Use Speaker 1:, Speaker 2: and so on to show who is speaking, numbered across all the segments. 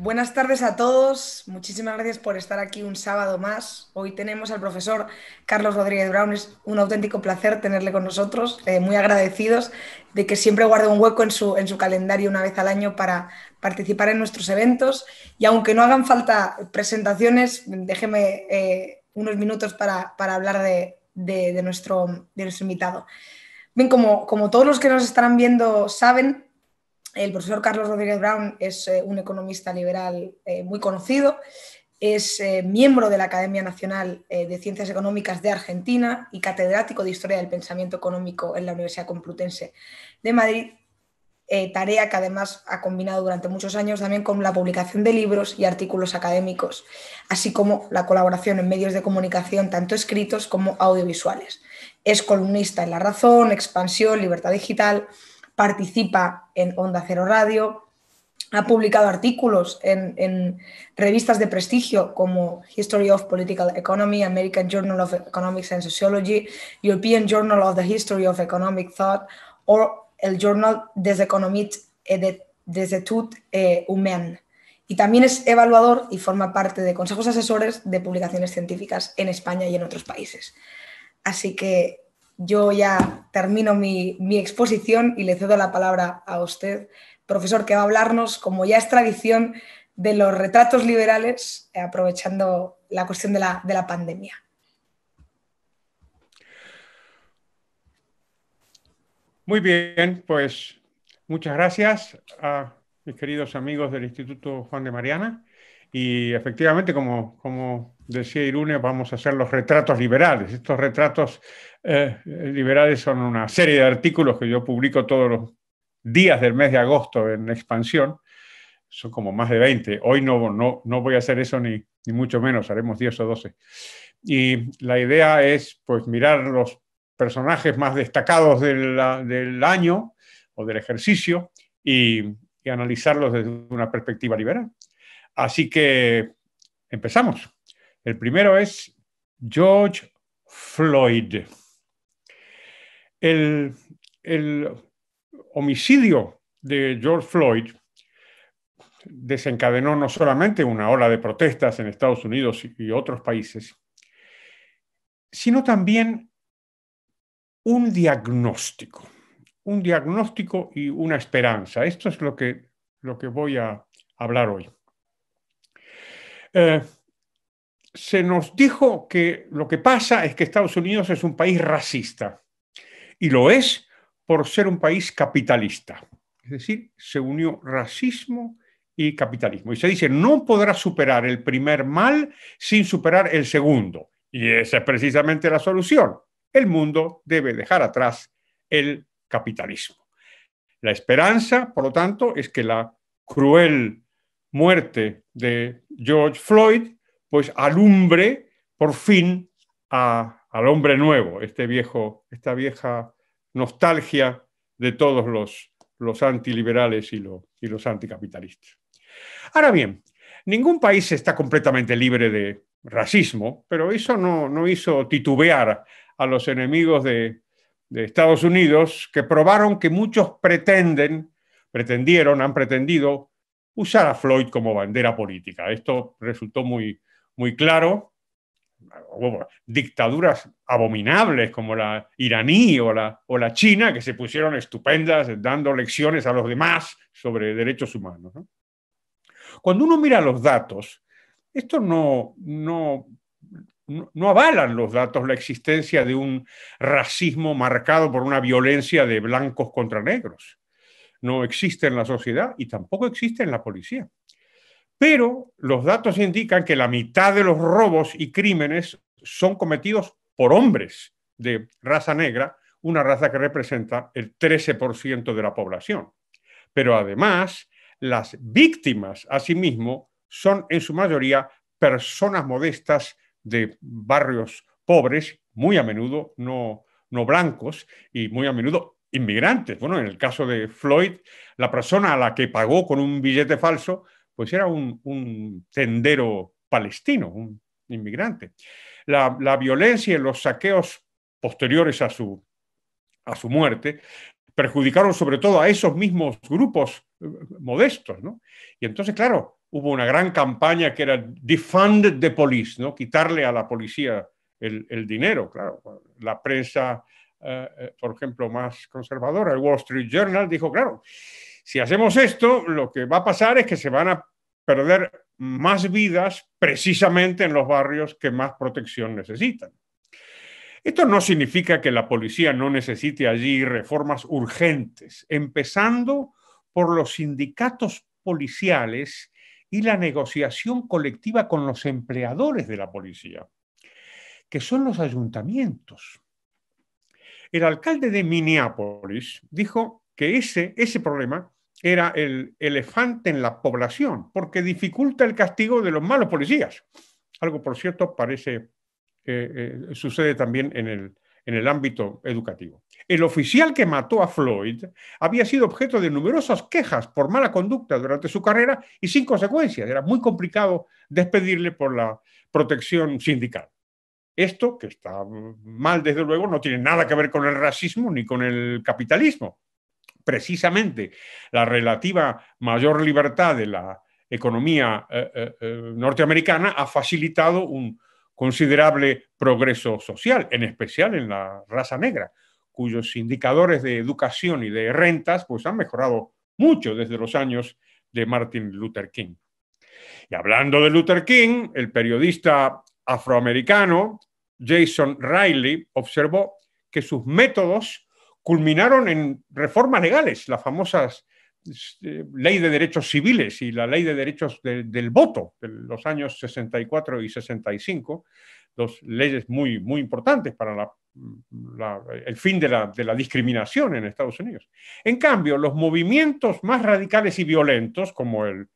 Speaker 1: Buenas tardes a todos. Muchísimas gracias por estar aquí un sábado más. Hoy tenemos al profesor Carlos Rodríguez Brown. Es un auténtico placer tenerle con nosotros. Eh, muy agradecidos de que siempre guarde un hueco en su, en su calendario una vez al año para participar en nuestros eventos. Y aunque no hagan falta presentaciones, déjeme eh, unos minutos para, hablar de, nuestro, de invitado. Bien, como, como todos los que nos estarán viendo saben, el profesor Carlos Rodríguez Brown es eh, un economista liberal eh, muy conocido, es eh, miembro de la Academia Nacional de Ciencias Económicas de Argentina y catedrático de Historia del Pensamiento Económico en la Universidad Complutense de Madrid, tarea que además ha combinado durante muchos años también con la publicación de libros y artículos académicos, así como la colaboración en medios de comunicación, tanto escritos como audiovisuales. Es columnista en La Razón, Expansión, Libertad Digital, participa en Onda Cero Radio, ha publicado artículos en, revistas de prestigio como History of Political Economy, American Journal of Economics and Sociology, European Journal of the History of Economic Thought o el Journal des Economies et des Etudes eh, Humaines. Y también es evaluador y forma parte de consejos asesores de publicaciones científicas en España y en otros países. Así que yo ya termino mi, exposición y le cedo la palabra a usted, profesor, que va a hablarnos, como ya es tradición, de los retratos liberales, eh, aprovechando la cuestión de la, de la pandemia.
Speaker 2: Muy bien, pues muchas gracias a mis queridos amigos del Instituto Juan de Mariana y efectivamente, como, como decía Irune, vamos a hacer los retratos liberales. Estos retratos eh, liberales son una serie de artículos que yo publico todos los días del mes de agosto en expansión. Son como más de 20. Hoy no, no, voy a hacer eso ni, mucho menos, haremos 10 o 12. Y la idea es pues mirar los personajes más destacados del, año o del ejercicio y analizarlos desde una perspectiva liberal. Así que empezamos. El primero es George Floyd. El, homicidio de George Floyd desencadenó no solamente una ola de protestas en Estados Unidos y otros países, sino también un diagnóstico, un diagnóstico y una esperanza. Esto es lo que, lo que voy a hablar hoy. Eh, se nos dijo que lo que pasa es que Estados Unidos es un país racista. Y lo es por ser un país capitalista. Es decir, se unió racismo y capitalismo. Y se dice, no podrá superar el primer mal sin superar el segundo. Y esa es precisamente la solución. El mundo debe dejar atrás el capitalismo. La esperanza, por lo tanto, es que la cruel muerte de George Floyd, pues alumbre por fin al hombre nuevo, este viejo, esta vieja nostalgia de todos los, antiliberales y, los anticapitalistas. Ahora bien, ningún país está completamente libre de racismo, pero eso no, hizo titubear a los enemigos de, de Estados Unidos que probaron que muchos pretenden, pretendieron, han pretendido usar a Floyd como bandera política. Esto resultó muy, muy claro. Dictaduras abominables como la iraní o la, o la china, que se pusieron estupendas dando lecciones a los demás sobre derechos humanos. Cuando uno mira los datos, esto no, no, no avalan los datos la existencia de un racismo marcado por una violencia de blancos contra negros no existe en la sociedad y tampoco existe en la policía. Pero los datos indican que la mitad de los robos y crímenes son cometidos por hombres de raza negra, una raza que representa el 13% de la población. Pero además, las víctimas asimismo son en su mayoría personas modestas de barrios pobres, muy a menudo no, no blancos y muy a menudo inmigrantes. Bueno, en el caso de Floyd, la persona a la que pagó con un billete falso, pues era un, tendero palestino, un inmigrante. La, violencia y los saqueos posteriores a su, a su muerte perjudicaron sobre todo a esos mismos grupos eh, modestos. ¿no? Y entonces, claro, hubo una gran campaña que era defund the police, ¿no? quitarle a la policía el, el dinero. Claro, la prensa eh, eh, por ejemplo, más conservadora, el Wall Street Journal, dijo, claro, si hacemos esto, lo que va a pasar es que se van a perder más vidas precisamente en los barrios que más protección necesitan. Esto no significa que la policía no necesite allí reformas urgentes, empezando por los sindicatos policiales y la negociación colectiva con los empleadores de la policía, que son los ayuntamientos. El alcalde de Minneapolis dijo que ese, ese problema era el elefante en la población, porque dificulta el castigo de los malos policías. Algo, por cierto, parece, eh, eh, sucede también en el, en el ámbito educativo. El oficial que mató a Floyd había sido objeto de numerosas quejas por mala conducta durante su carrera y sin consecuencias. Era muy complicado despedirle por la protección sindical. Esto, que está mal desde luego, no tiene nada que ver con el racismo ni con el capitalismo. Precisamente la relativa mayor libertad de la economía eh, eh, eh, norteamericana ha facilitado un considerable progreso social, en especial en la raza negra, cuyos indicadores de educación y de rentas pues, han mejorado mucho desde los años de Martin Luther King. Y hablando de Luther King, el periodista afroamericano Jason Riley, observó que sus métodos culminaron en reformas legales, las famosas eh, ley de derechos civiles y la ley de derechos del voto de los años 64 y 65, dos leyes muy, muy importantes para el fin de la, discriminación en Estados Unidos. En cambio, los movimientos más radicales y violentos, como el,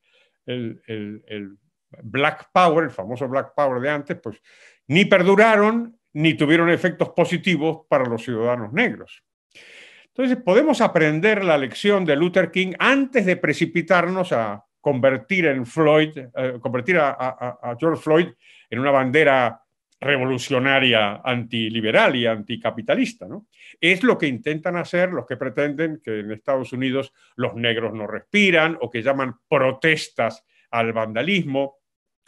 Speaker 2: el Black Power, el famoso Black Power de antes, pues ni perduraron ni tuvieron efectos positivos para los ciudadanos negros. Entonces, podemos aprender la lección de Luther King antes de precipitarnos a convertir, en Floyd, eh, convertir a, George Floyd en una bandera revolucionaria antiliberal y anticapitalista. Es lo que intentan hacer los que pretenden que en Estados Unidos los negros no respiran o que llaman protestas al vandalismo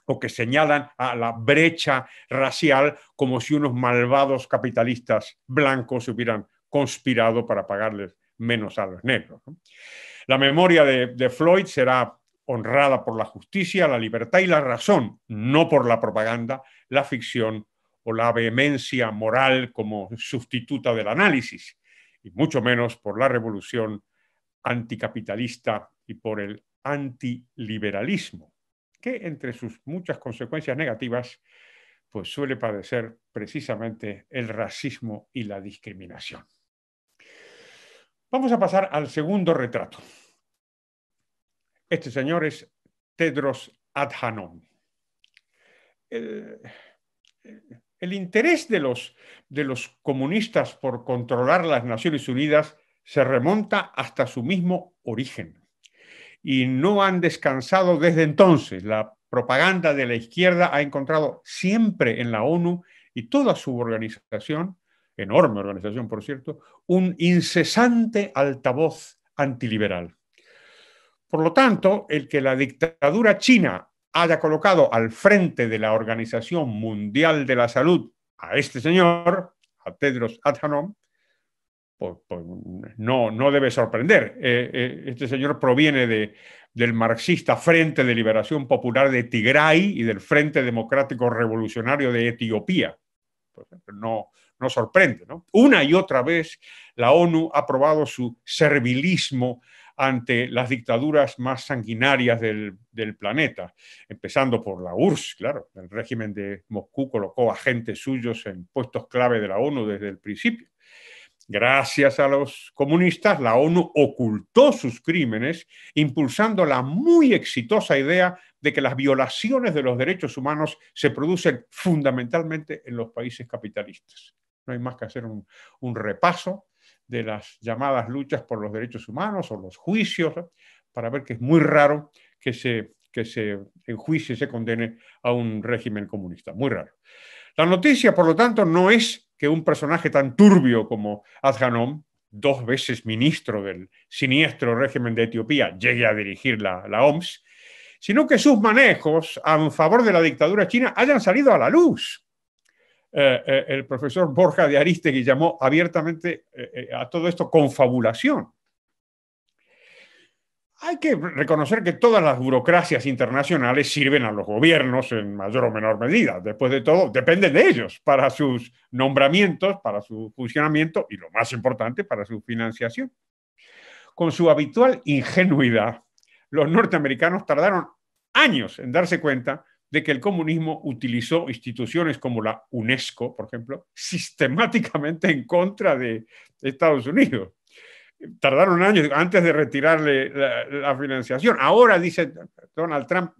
Speaker 2: o que señalan a la brecha racial como si unos malvados capitalistas blancos hubieran conspirado para pagarles menos a los negros. La memoria de, de Floyd será honrada por la justicia, la libertad y la razón, no por la propaganda, la ficción o la vehemencia moral como sustituta del análisis, y mucho menos por la revolución anticapitalista y por el antiliberalismo que entre sus muchas consecuencias negativas, pues suele padecer precisamente el racismo y la discriminación. Vamos a pasar al segundo retrato. Este señor es Tedros Adhanom. El, interés de los, de los comunistas por controlar las Naciones Unidas se remonta hasta su mismo origen y no han descansado desde entonces. La propaganda de la izquierda ha encontrado siempre en la ONU y toda su organización, enorme organización por cierto, un incesante altavoz antiliberal. Por lo tanto, el que la dictadura china haya colocado al frente de la Organización Mundial de la Salud a este señor, a Tedros Adhanom, no, no debe sorprender. Eh, eh, este señor proviene de, del marxista Frente de Liberación Popular de Tigray y del Frente Democrático Revolucionario de Etiopía. No, no sorprende. ¿no? Una y otra vez la ONU ha probado su servilismo ante las dictaduras más sanguinarias del, del, planeta, empezando por la URSS, claro. El régimen de Moscú colocó agentes suyos en puestos clave de la ONU desde el principio. Gracias a los comunistas, la ONU ocultó sus crímenes, impulsando la muy exitosa idea de que las violaciones de los derechos humanos se producen fundamentalmente en los países capitalistas. No hay más que hacer un, repaso de las llamadas luchas por los derechos humanos o los juicios para ver que es muy raro que se, que se se condene a un régimen comunista. Muy raro. La noticia, por lo tanto, no es que un personaje tan turbio como Azganom, dos veces ministro del siniestro régimen de Etiopía, llegue a dirigir la, la OMS, sino que sus manejos a favor de la dictadura china hayan salido a la luz. Eh, eh, el profesor Borja de Aristegui llamó abiertamente eh, a todo esto confabulación. Hay que reconocer que todas las burocracias internacionales sirven a los gobiernos en mayor o menor medida. Después de todo, dependen de ellos para sus nombramientos, para su funcionamiento y, lo más importante, para su financiación. Con su habitual ingenuidad, los norteamericanos tardaron años en darse cuenta de que el comunismo utilizó instituciones como la UNESCO, por ejemplo, sistemáticamente en contra de Estados Unidos tardaron años antes de retirarle la, financiación. Ahora dice Donald Trump,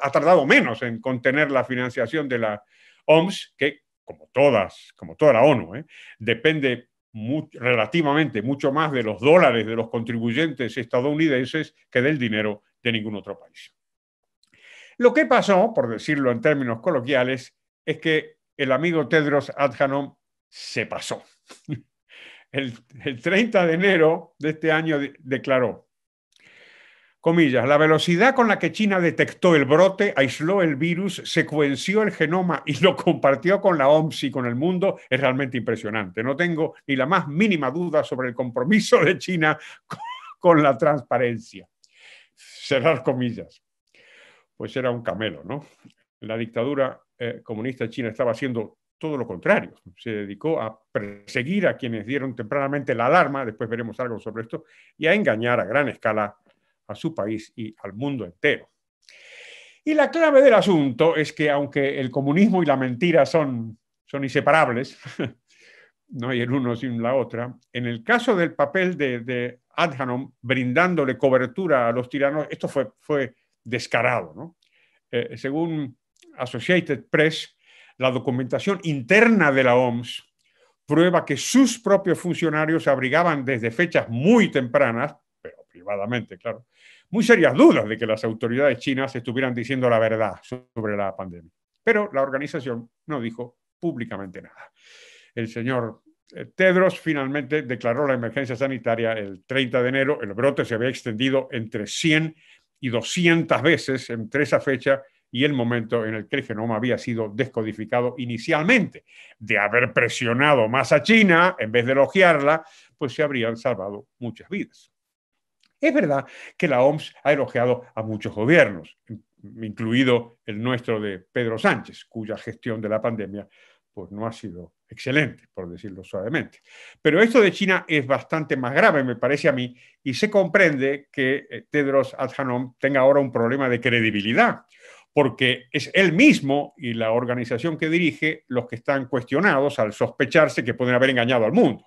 Speaker 2: ha tardado menos en contener la financiación de la OMS, que como todas, como toda la ONU, ¿eh? depende relativamente mucho más de los dólares de los contribuyentes estadounidenses que del dinero de ningún otro país. Lo que pasó, por decirlo en términos coloquiales, es que el amigo Tedros Adhanom se pasó el, 30 de enero de este año declaró, comillas, la velocidad con la que China detectó el brote, aisló el virus, secuenció el genoma y lo compartió con la OMS y con el mundo es realmente impresionante. No tengo ni la más mínima duda sobre el compromiso de China con, la transparencia. Cerrar comillas. Pues era un camelo, ¿no? La dictadura eh, comunista china estaba haciendo todo lo contrario, se dedicó a perseguir a quienes dieron tempranamente la alarma, después veremos algo sobre esto, y a engañar a gran escala a su país y al mundo entero. Y la clave del asunto es que aunque el comunismo y la mentira son, son inseparables, no hay el uno sin la otra, en el caso del papel de, Adhanom brindándole cobertura a los tiranos, esto fue, fue descarado. Eh, según Associated Press, la documentación interna de la OMS prueba que sus propios funcionarios abrigaban desde fechas muy tempranas, pero privadamente, claro, muy serias dudas de que las autoridades chinas estuvieran diciendo la verdad sobre la pandemia. Pero la organización no dijo públicamente nada. El señor eh, Tedros finalmente declaró la emergencia sanitaria el 30 de enero. El brote se había extendido entre 100 y 200 veces entre esa fecha y el momento en el que el genoma había sido descodificado inicialmente. De haber presionado más a China, en vez de elogiarla, pues se habrían salvado muchas vidas. Es verdad que la OMS ha elogiado a muchos gobiernos, incluido el nuestro de Pedro Sánchez, cuya gestión de la pandemia pues no ha sido excelente, por decirlo suavemente. Pero esto de China es bastante más grave, me parece a mí, y se comprende que eh, Tedros Adhanom tenga ahora un problema de credibilidad porque es él mismo y la organización que dirige los que están cuestionados al sospecharse que pueden haber engañado al mundo.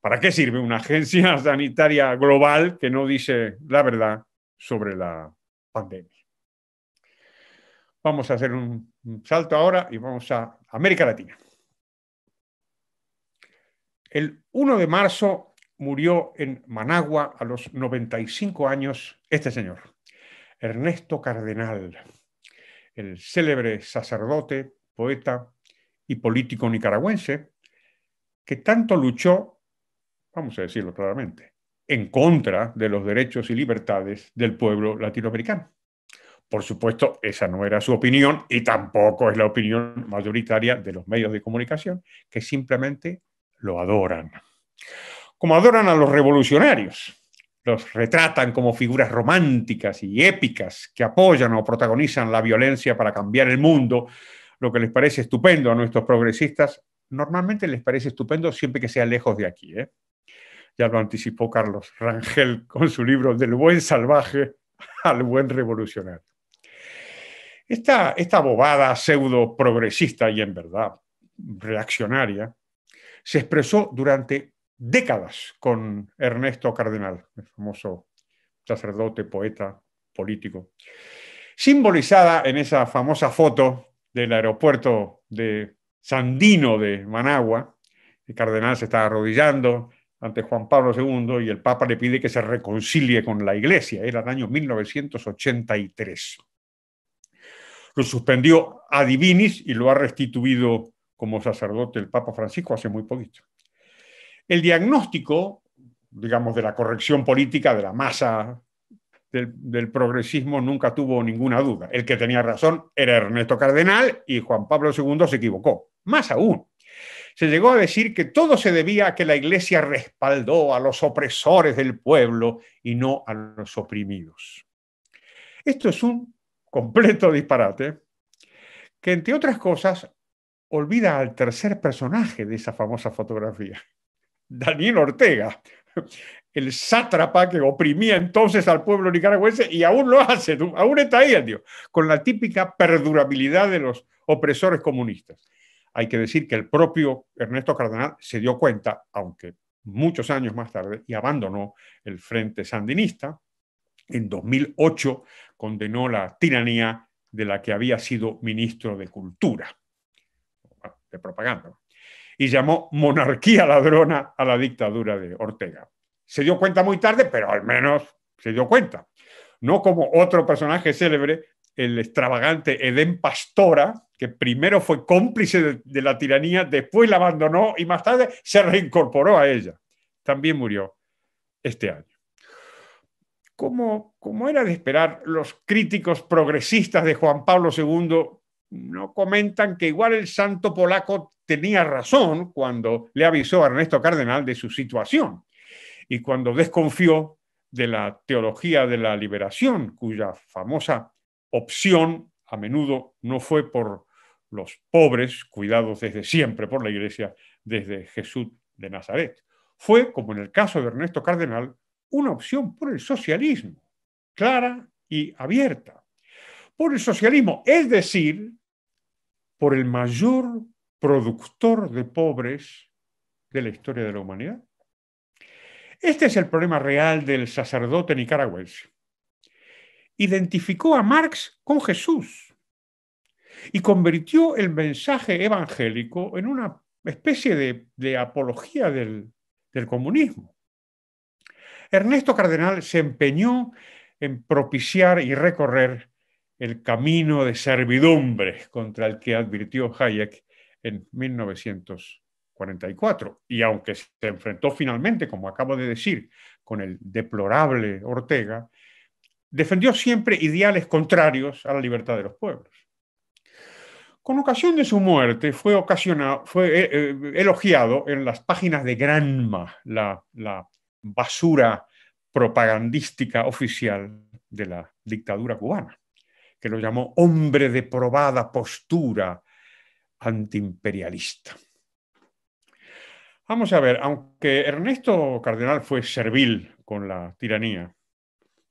Speaker 2: ¿Para qué sirve una agencia sanitaria global que no dice la verdad sobre la pandemia? Vamos a hacer un, salto ahora y vamos a América Latina. El 1 de marzo murió en Managua a los 95 años este señor, Ernesto Cardenal, el célebre sacerdote, poeta y político nicaragüense, que tanto luchó, vamos a decirlo claramente, en contra de los derechos y libertades del pueblo latinoamericano. Por supuesto, esa no era su opinión y tampoco es la opinión mayoritaria de los medios de comunicación, que simplemente lo adoran. Como adoran a los revolucionarios, los retratan como figuras románticas y épicas que apoyan o protagonizan la violencia para cambiar el mundo, lo que les parece estupendo a nuestros progresistas, normalmente les parece estupendo siempre que sea lejos de aquí. ¿eh? Ya lo anticipó Carlos Rangel con su libro Del buen salvaje al buen revolucionario. Esta, esta bobada pseudo progresista y en verdad reaccionaria se expresó durante décadas con Ernesto Cardenal, el famoso sacerdote, poeta, político, simbolizada en esa famosa foto del aeropuerto de Sandino de Managua. El cardenal se está arrodillando ante Juan Pablo II y el Papa le pide que se reconcilie con la Iglesia. Era el año 1983. Lo suspendió a Divinis y lo ha restituido como sacerdote el Papa Francisco hace muy poquito. El diagnóstico, digamos, de la corrección política de la masa del, progresismo nunca tuvo ninguna duda. El que tenía razón era Ernesto Cardenal y Juan Pablo II se equivocó. Más aún, se llegó a decir que todo se debía a que la Iglesia respaldó a los opresores del pueblo y no a los oprimidos. Esto es un completo disparate que, entre otras cosas, olvida al tercer personaje de esa famosa fotografía, Daniel Ortega, el sátrapa que oprimía entonces al pueblo nicaragüense y aún lo hace, aún está ahí, con la típica perdurabilidad de los opresores comunistas. Hay que decir que el propio Ernesto Cardenal se dio cuenta, aunque muchos años más tarde, y abandonó el Frente Sandinista. En 2008 condenó la tiranía de la que había sido ministro de Cultura, de propaganda y llamó monarquía ladrona a la dictadura de Ortega. Se dio cuenta muy tarde, pero al menos se dio cuenta. No como otro personaje célebre, el extravagante Edén Pastora, que primero fue cómplice de, la tiranía, después la abandonó y más tarde se reincorporó a ella. También murió este año. Como, como, era de esperar, los críticos progresistas de Juan Pablo II no comentan que igual el santo polaco tenía razón cuando le avisó a Ernesto Cardenal de su situación y cuando desconfió de la teología de la liberación, cuya famosa opción a menudo no fue por los pobres, cuidados desde siempre por la Iglesia, desde Jesús de Nazaret. Fue, como en el caso de Ernesto Cardenal, una opción por el socialismo, clara y abierta. Por el socialismo, es decir, por el mayor productor de pobres de la historia de la humanidad. Este es el problema real del sacerdote nicaragüense. Identificó a Marx con Jesús y convirtió el mensaje evangélico en una especie de, apología del comunismo. Ernesto Cardenal se empeñó en propiciar y recorrer el camino de servidumbre contra el que advirtió Hayek en 1944. Y aunque se enfrentó finalmente, como acabo de decir, con el deplorable Ortega, defendió siempre ideales contrarios a la libertad de los pueblos. Con ocasión de su muerte fue, eh, eh, elogiado en las páginas de Granma, la basura propagandística oficial de la dictadura cubana que lo llamó hombre de probada postura antiimperialista. Vamos a ver, aunque Ernesto Cardenal fue servil con la tiranía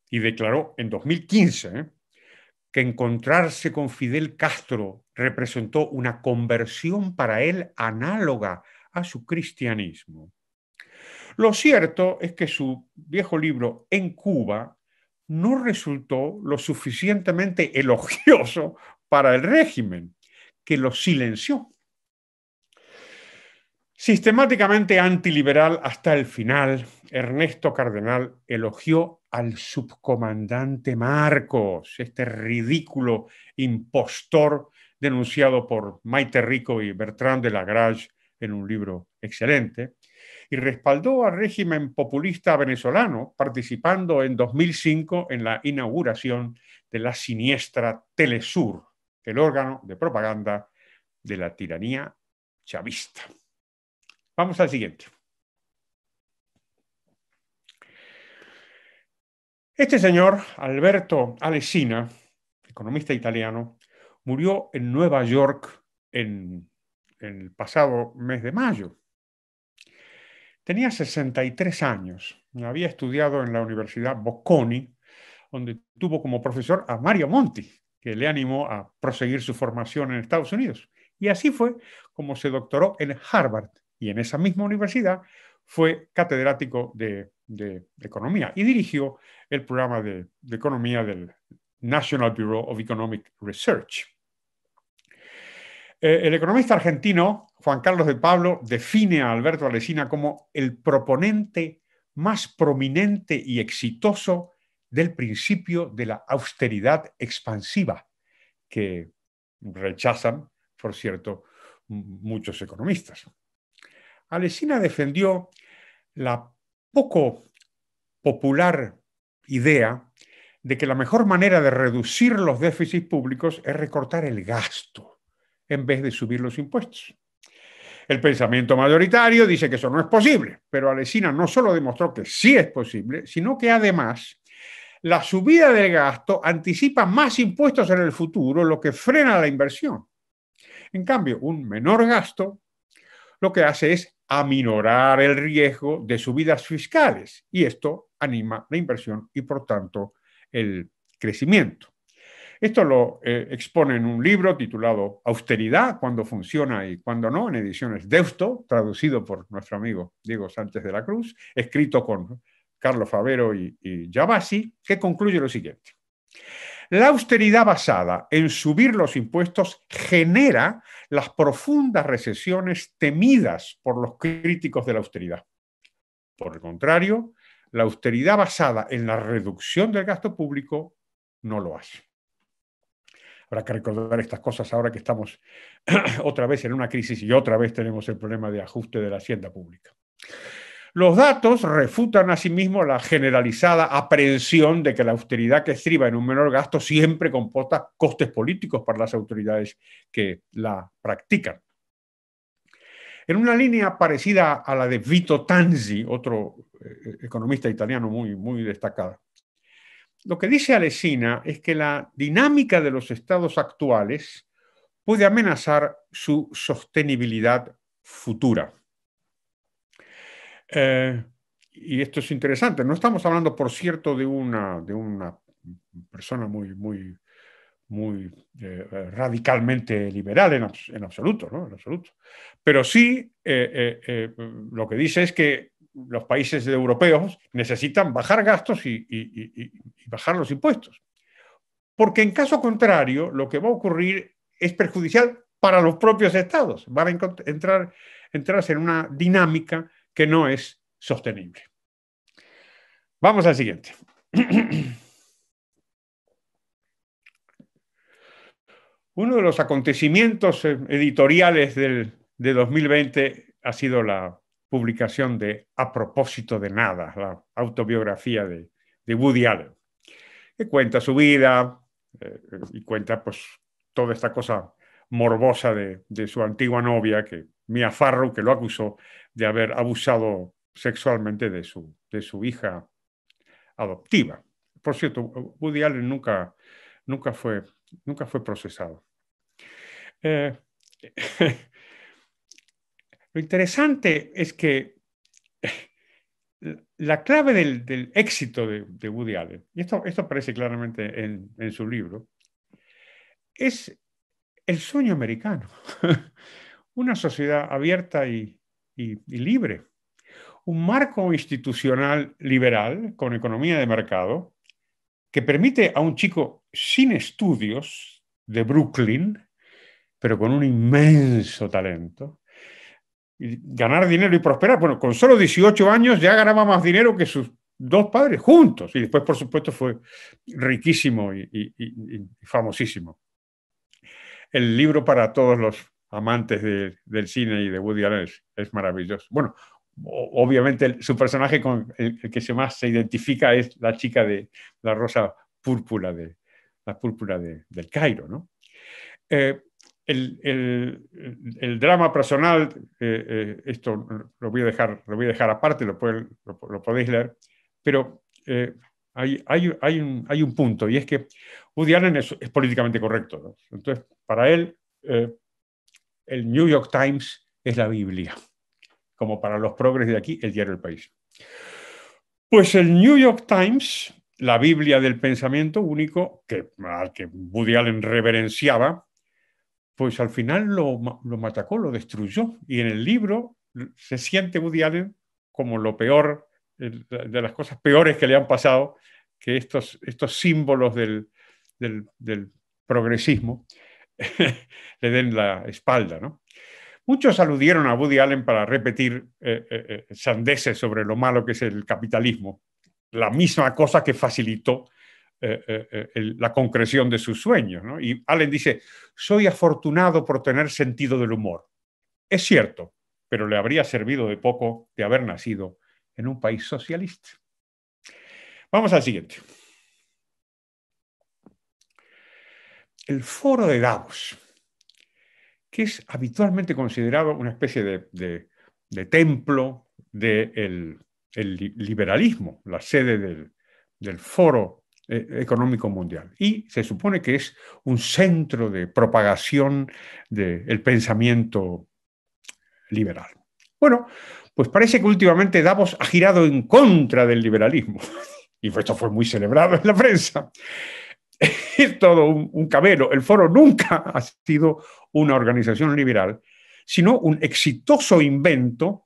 Speaker 2: y declaró en 2015 ¿eh? que encontrarse con Fidel Castro representó una conversión para él análoga a su cristianismo. Lo cierto es que su viejo libro En Cuba no resultó lo suficientemente elogioso para el régimen, que lo silenció. Sistemáticamente antiliberal hasta el final, Ernesto Cardenal elogió al subcomandante Marcos, este ridículo impostor denunciado por Maite Rico y Bertrand de Lagrage en un libro excelente, y respaldó al régimen populista venezolano, participando en 2005 en la inauguración de la siniestra Telesur, el órgano de propaganda de la tiranía chavista. Vamos al siguiente. Este señor, Alberto Alessina, economista italiano, murió en Nueva York en, en el pasado mes de mayo Tenía 63 años. Había estudiado en la Universidad Bocconi, donde tuvo como profesor a Mario Monti, que le animó a proseguir su formación en Estados Unidos. Y así fue como se doctoró en Harvard. Y en esa misma universidad fue catedrático de, Economía y dirigió el programa de Economía del National Bureau of Economic Research. Eh, el economista argentino Juan Carlos de Pablo define a Alberto Alesina como el proponente más prominente y exitoso del principio de la austeridad expansiva, que rechazan, por cierto, muchos economistas. Alesina defendió la poco popular idea de que la mejor manera de reducir los déficits públicos es recortar el gasto en vez de subir los impuestos. El pensamiento mayoritario dice que eso no es posible, pero Alesina no solo demostró que sí es posible, sino que además la subida del gasto anticipa más impuestos en el futuro, lo que frena la inversión. En cambio, un menor gasto lo que hace es aminorar el riesgo de subidas fiscales y esto anima la inversión y por tanto el crecimiento. Esto lo eh, expone en un libro titulado Austeridad, cuando funciona y cuando no, en ediciones Deusto, traducido por nuestro amigo Diego Sánchez de la Cruz, escrito con Carlos Favero y Yabasi, que concluye lo siguiente. La austeridad basada en subir los impuestos genera las profundas recesiones temidas por los críticos de la austeridad. Por el contrario, la austeridad basada en la reducción del gasto público no lo hace. Habrá que recordar estas cosas ahora que estamos otra vez en una crisis y otra vez tenemos el problema de ajuste de la hacienda pública. Los datos refutan asimismo la generalizada aprehensión de que la austeridad que estriba en un menor gasto siempre comporta costes políticos para las autoridades que la practican. En una línea parecida a la de Vito Tanzi, otro eh, eh, economista italiano muy, muy destacado, lo que dice Alesina es que la dinámica de los estados actuales puede amenazar su sostenibilidad futura. Eh, y esto es interesante, no estamos hablando, por cierto, de una, de una persona muy, muy, muy eh, radicalmente liberal en, absoluto, absoluto. Pero sí, eh, lo que dice es que los países europeos necesitan bajar gastos y, bajar los impuestos. Porque en caso contrario, lo que va a ocurrir es perjudicial para los propios estados. Van a entrar, en una dinámica que no es sostenible. Vamos al siguiente. Uno de los acontecimientos eh, editoriales de 2020 ha sido la publicación de A propósito de nada, la autobiografía de, Woody Allen, que cuenta su vida eh, y cuenta pues toda esta cosa morbosa de, su antigua novia, que Mia Farrow, que lo acusó de haber abusado sexualmente de su, de su hija adoptiva. Por cierto, Woody Allen nunca, nunca, fue, nunca fue procesado. Eh, Lo interesante es que eh, la clave del, éxito de, Woody Allen, y esto, esto aparece claramente en, su libro, es el sueño americano. Una sociedad abierta y, libre. Un marco institucional liberal con economía de mercado que permite a un chico sin estudios de Brooklyn, pero con un inmenso talento, ganar dinero y prosperar. Bueno, con solo 18 años ya ganaba más dinero que sus dos padres juntos. Y después, por supuesto, fue riquísimo y, famosísimo. El libro para todos los amantes del cine y de Woody Allen es, maravilloso. Bueno, obviamente su personaje con el, que se más se identifica es la chica de la rosa púrpura de la púrpura del Cairo, ¿no? Eh, el, drama personal, eh, eh, esto lo voy, a dejar, lo voy a dejar aparte, lo, lo, podéis leer, pero eh, hay, hay, un, punto, y es que Woody Allen es, políticamente correcto. Entonces, para él, el New York Times es la Biblia, como para los progres de aquí, el diario del País. Pues el New York Times, la Biblia del pensamiento único, que, al que Woody Allen reverenciaba, pues al final lo, lo matacó, lo destruyó. Y en el libro se siente Woody Allen como lo peor, de las cosas peores que le han pasado, que estos, estos símbolos del, progresismo le den la espalda. ¿no? Muchos aludieron a Woody Allen para repetir eh, eh, eh, sandeces sobre lo malo que es el capitalismo, la misma cosa que facilitó eh, eh, eh, la concreción de sus sueños. Y Allen dice, soy afortunado por tener sentido del humor. Es cierto, pero le habría servido de poco de haber nacido en un país socialista. Vamos al siguiente. El foro de Davos, que es habitualmente considerado una especie de, templo del liberalismo, la sede del, del foro eh, económico Mundial. Y se supone que es un centro de propagación del pensamiento liberal. Bueno, pues parece que últimamente Davos ha girado en contra del liberalismo. Y esto fue muy celebrado en la prensa. Es todo un, un cabelo. El foro nunca ha sido una organización liberal, sino un exitoso invento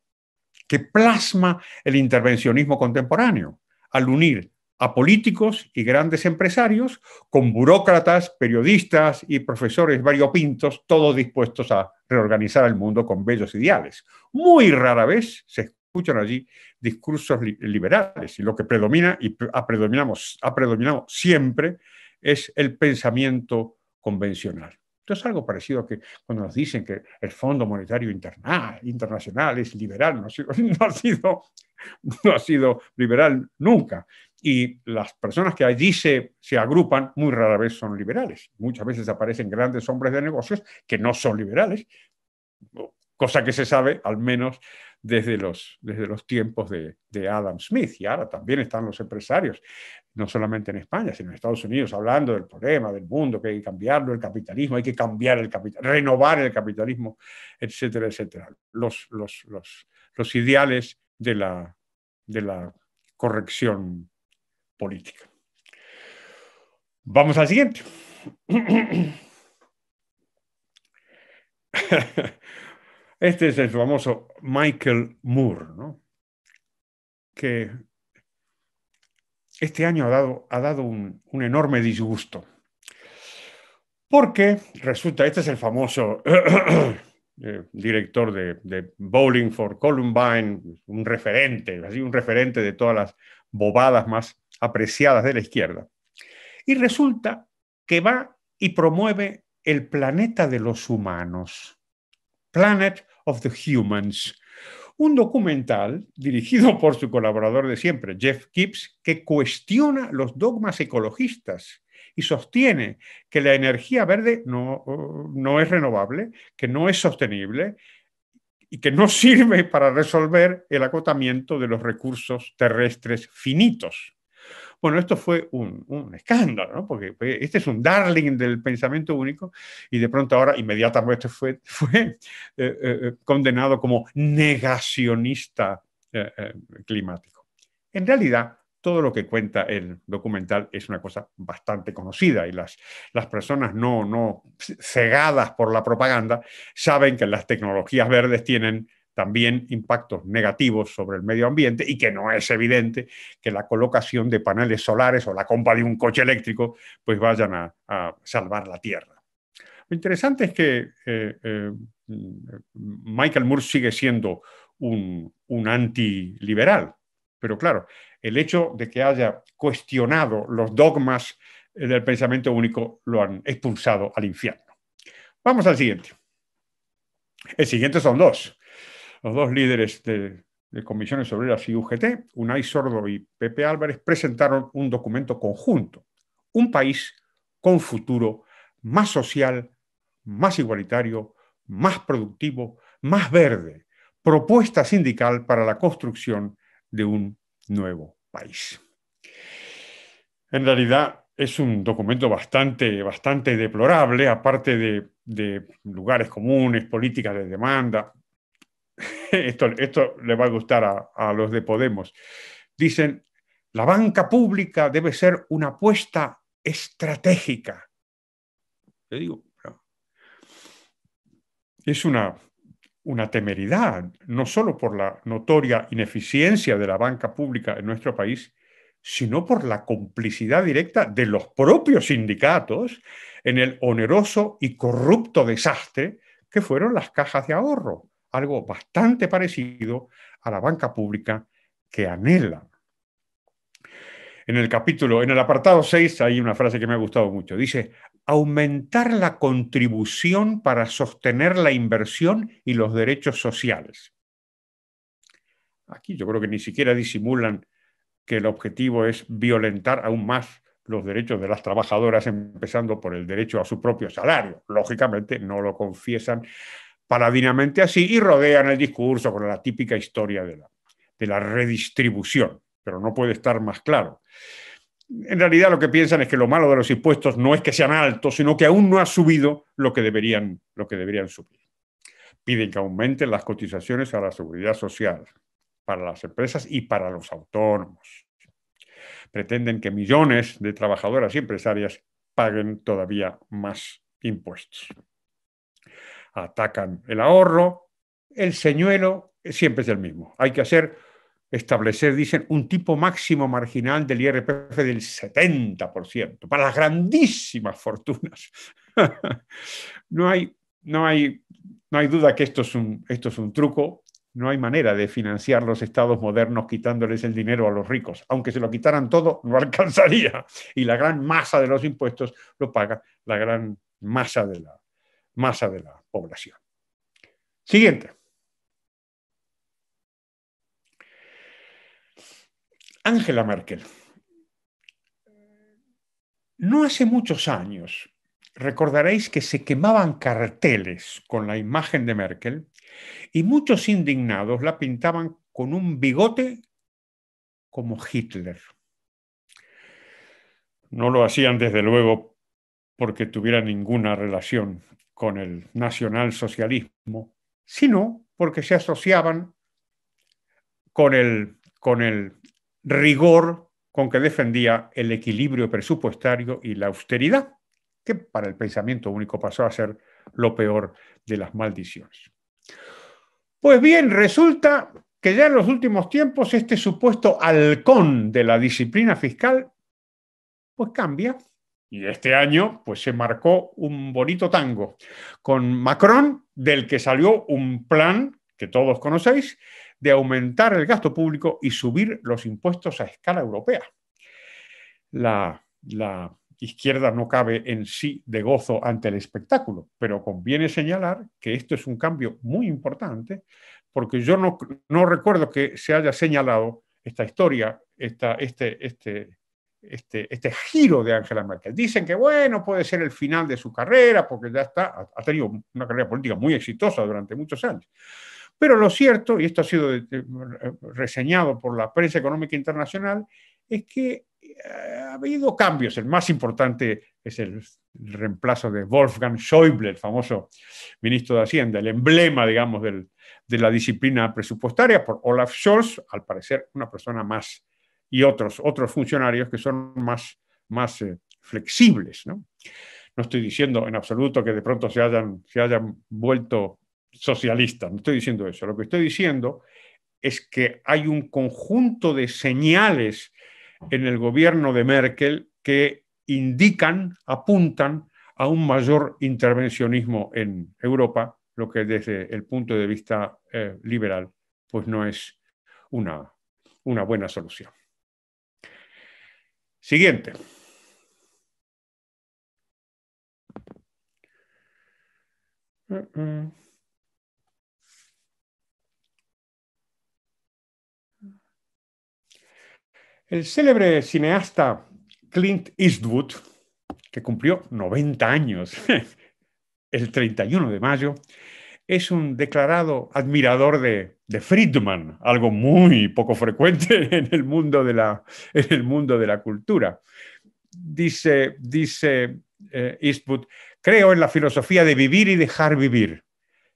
Speaker 2: que plasma el intervencionismo contemporáneo al unir a políticos y grandes empresarios, con burócratas, periodistas y profesores variopintos, todos dispuestos a reorganizar el mundo con bellos ideales. Muy rara vez se escuchan allí discursos liberales y lo que predomina y ha predominado, siempre es el pensamiento convencional. Entonces algo parecido a que cuando nos dicen que el Fondo Monetario Internacional es liberal, no ha sido, no ha sido liberal nunca y las personas que allí se, se, agrupan muy rara vez son liberales. Muchas veces aparecen grandes hombres de negocios que no son liberales, cosa que se sabe al menos desde los, desde los tiempos de, Adam Smith. Y ahora también están los empresarios, no solamente en España, sino en Estados Unidos, hablando del problema, del mundo, que hay que cambiarlo, el capitalismo, hay que cambiar el capital renovar el capitalismo, etcétera, etcétera. Los, los, los, los ideales de la, de la corrección política. Vamos al siguiente. Este es el famoso Michael Moore, ¿no? que este año ha dado, ha dado un, enorme disgusto. Porque resulta, este es el famoso eh, director de, de, Bowling for Columbine, un referente, así un referente de todas las bobadas más apreciadas de la izquierda. Y resulta que va y promueve el planeta de los humanos, Planet of the Humans, un documental dirigido por su colaborador de siempre, Jeff Gibbs, que cuestiona los dogmas ecologistas y sostiene que la energía verde no, no es renovable, que no es sostenible y que no sirve para resolver el acotamiento de los recursos terrestres finitos. Bueno, esto fue un, escándalo, porque este es un darling del pensamiento único y de pronto ahora inmediatamente este fue, fue eh, eh, condenado como negacionista eh, climático. En realidad, todo lo que cuenta el documental es una cosa bastante conocida y las, las personas no, no cegadas por la propaganda saben que las tecnologías verdes tienen también impactos negativos sobre el medio ambiente y que no es evidente que la colocación de paneles solares o la compra de un coche eléctrico pues vayan a, salvar la Tierra. Lo interesante es que eh, eh, Michael Moore sigue siendo un, un antiliberal, pero claro, el hecho de que haya cuestionado los dogmas eh, del pensamiento único lo han expulsado al infierno. Vamos al siguiente. El siguiente son dos. Los dos líderes de, Comisiones Obreras y UGT, Unai Sordo y Pepe Álvarez, presentaron un documento conjunto. Un país con futuro más social, más igualitario, más productivo, más verde. Propuesta sindical para la construcción de un Nuevo País. En realidad es un documento bastante, bastante deplorable, aparte de, lugares comunes, políticas de demanda. Esto, esto le va a gustar a, los de Podemos. Dicen, la banca pública debe ser una apuesta estratégica. Le digo, es una, una temeridad, no solo por la notoria ineficiencia de la banca pública en nuestro país, sino por la complicidad directa de los propios sindicatos en el oneroso y corrupto desastre que fueron las cajas de ahorro, algo bastante parecido a la banca pública que anhela en el capítulo, en el apartado 6, hay una frase que me ha gustado mucho. Dice, aumentar la contribución para sostener la inversión y los derechos sociales. Aquí yo creo que ni siquiera disimulan que el objetivo es violentar aún más los derechos de las trabajadoras, empezando por el derecho a su propio salario. Lógicamente no lo confiesan paladinamente así y rodean el discurso con la típica historia de la redistribución pero no puede estar más claro. En realidad lo que piensan es que lo malo de los impuestos no es que sean altos, sino que aún no ha subido lo que deberían, lo que deberían subir. Piden que aumenten las cotizaciones a la seguridad social para las empresas y para los autónomos. Pretenden que millones de trabajadoras y empresarias paguen todavía más impuestos. Atacan el ahorro, el señuelo siempre es el mismo. Hay que hacer establecer, dicen, un tipo máximo marginal del IRPF del 70% para las grandísimas fortunas. no, hay, no, hay, no hay duda que esto es, un, esto es un truco. No hay manera de financiar los estados modernos quitándoles el dinero a los ricos. Aunque se lo quitaran todo, no alcanzaría. Y la gran masa de los impuestos lo paga la gran masa de la, masa de la población. Siguiente. Angela Merkel. No hace muchos años, recordaréis que se quemaban carteles con la imagen de Merkel y muchos indignados la pintaban con un bigote como Hitler. No lo hacían desde luego porque tuviera ninguna relación con el nacionalsocialismo, sino porque se asociaban con el, con el rigor con que defendía el equilibrio presupuestario y la austeridad, que para el pensamiento único pasó a ser lo peor de las maldiciones. Pues bien, resulta que ya en los últimos tiempos este supuesto halcón de la disciplina fiscal pues cambia y este año pues se marcó un bonito tango con Macron del que salió un plan que todos conocéis de aumentar el gasto público y subir los impuestos a escala europea. La, izquierda no cabe en sí de gozo ante el espectáculo, pero conviene señalar que esto es un cambio muy importante porque yo no, no recuerdo que se haya señalado esta historia, esta, este, este, este, este giro de Ángela Merkel. Dicen que, bueno, puede ser el final de su carrera porque ya está, ha tenido una carrera política muy exitosa durante muchos años. Pero lo cierto, y esto ha sido eh, reseñado por la prensa económica internacional, es que eh, ha habido cambios. El más importante es el reemplazo de Wolfgang Schäuble, el famoso ministro de Hacienda, el emblema, digamos, de la disciplina presupuestaria, por Olaf Scholz, al parecer una persona más, y otros, otros funcionarios que son más, más eh, flexibles. ¿no? estoy diciendo en absoluto que de pronto se hayan, se hayan vuelto socialista, no estoy diciendo eso, lo que estoy diciendo es que hay un conjunto de señales en el gobierno de Merkel que indican, apuntan a un mayor intervencionismo en Europa, lo que desde el punto de vista eh, liberal pues no es una, buena solución. Siguiente. Mm, mm. El célebre cineasta Clint Eastwood, que cumplió 90 años el 31 de mayo, es un declarado admirador de, Friedman, algo muy poco frecuente en el mundo de la, el mundo de la cultura. Dice, dice eh, Eastwood, creo en la filosofía de vivir y dejar vivir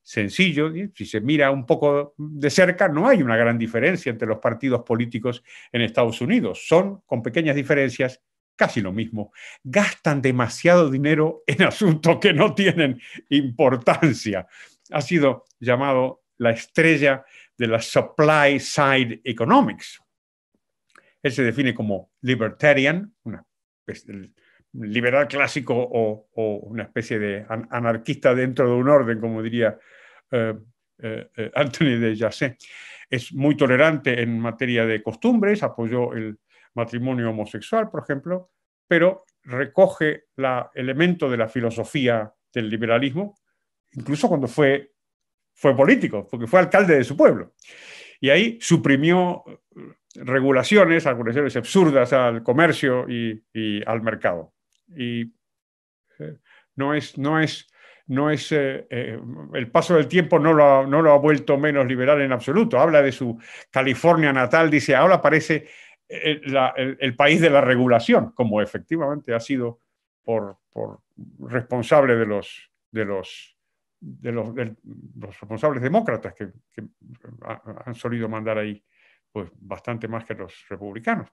Speaker 2: sencillo. Si se mira un poco de cerca, no hay una gran diferencia entre los partidos políticos en Estados Unidos. Son, con pequeñas diferencias, casi lo mismo. Gastan demasiado dinero en asuntos que no tienen importancia. Ha sido llamado la estrella de la supply side economics. Él se define como libertarian, una, liberal clásico o, una especie de anarquista dentro de un orden, como diría eh, eh, eh, Anthony de Jassé. Es muy tolerante en materia de costumbres, apoyó el matrimonio homosexual, por ejemplo, pero recoge el elemento de la filosofía del liberalismo, incluso cuando fue, fue político, porque fue alcalde de su pueblo. Y ahí suprimió regulaciones, veces absurdas al comercio y al mercado y eh, no es, no es, no es eh, eh, el paso del tiempo no lo, ha, vuelto menos liberal en absoluto. Habla de su California natal, dice, ahora parece el, país de la regulación, como efectivamente ha sido por, por responsable de los, de los, de los, responsables demócratas que, que, han solido mandar ahí pues bastante más que los republicanos.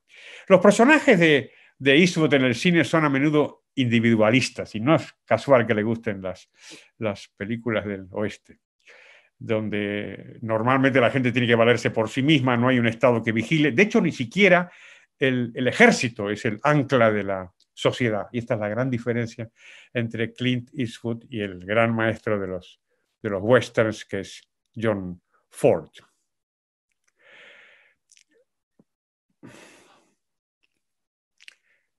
Speaker 2: Los personajes de, de Eastwood en el cine son a menudo individualistas y no es casual que le gusten las, películas del oeste, donde normalmente la gente tiene que valerse por sí misma, no hay un Estado que vigile. De hecho, ni siquiera el, ejército es el ancla de la sociedad. Y esta es la gran diferencia entre Clint Eastwood y el gran maestro de los, de los westerns, que es John Ford.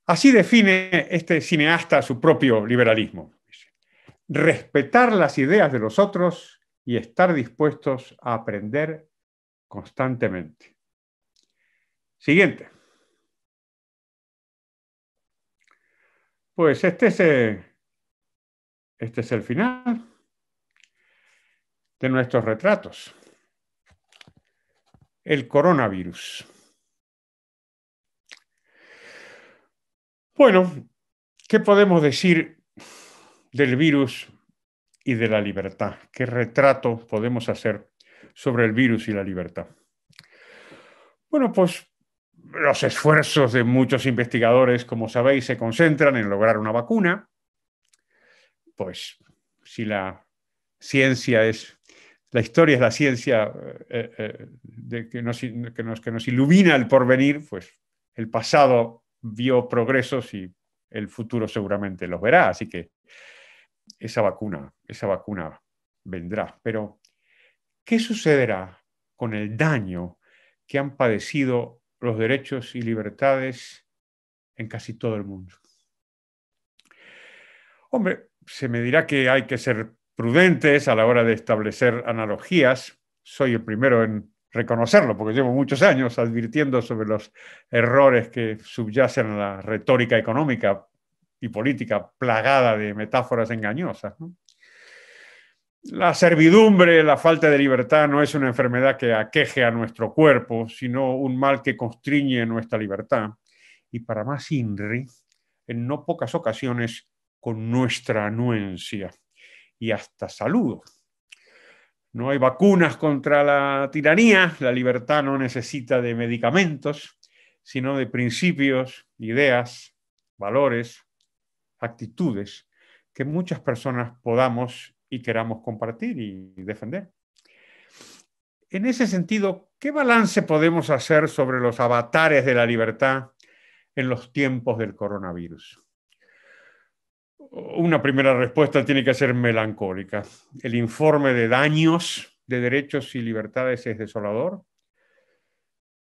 Speaker 2: Así define este cineasta su propio liberalismo. Respetar las ideas de los otros y estar dispuestos a aprender constantemente. Siguiente. Pues este es, eh, este es el final de nuestros retratos. El coronavirus. Bueno, ¿qué podemos decir del virus y de la libertad? ¿Qué retrato podemos hacer sobre el virus y la libertad? Bueno, pues los esfuerzos de muchos investigadores, como sabéis, se concentran en lograr una vacuna. Pues si la ciencia es, la historia es la ciencia eh, eh, de que, que nos ilumina el porvenir, pues el pasado vio progresos y el futuro seguramente los verá. Así que esa vacuna, esa vacuna vendrá. Pero, ¿qué sucederá con el daño que han padecido los derechos y libertades en casi todo el mundo? Hombre, se me dirá que hay que ser prudentes a la hora de establecer analogías. Soy el primero en reconocerlo, porque llevo muchos años advirtiendo sobre los errores que subyacen a la retórica económica y política plagada de metáforas engañosas. La servidumbre, la falta de libertad no es una enfermedad que aqueje a nuestro cuerpo, sino un mal que constriñe nuestra libertad. Y para más INRI, en no pocas ocasiones con nuestra anuencia y hasta saludo. No hay vacunas contra la tiranía, la libertad no necesita de medicamentos, sino de principios, ideas, valores, actitudes que muchas personas podamos y queramos compartir y defender. En ese sentido, ¿qué balance podemos hacer sobre los avatares de la libertad en los tiempos del coronavirus? una primera respuesta tiene que ser melancólica. El informe de daños de derechos y libertades es desolador.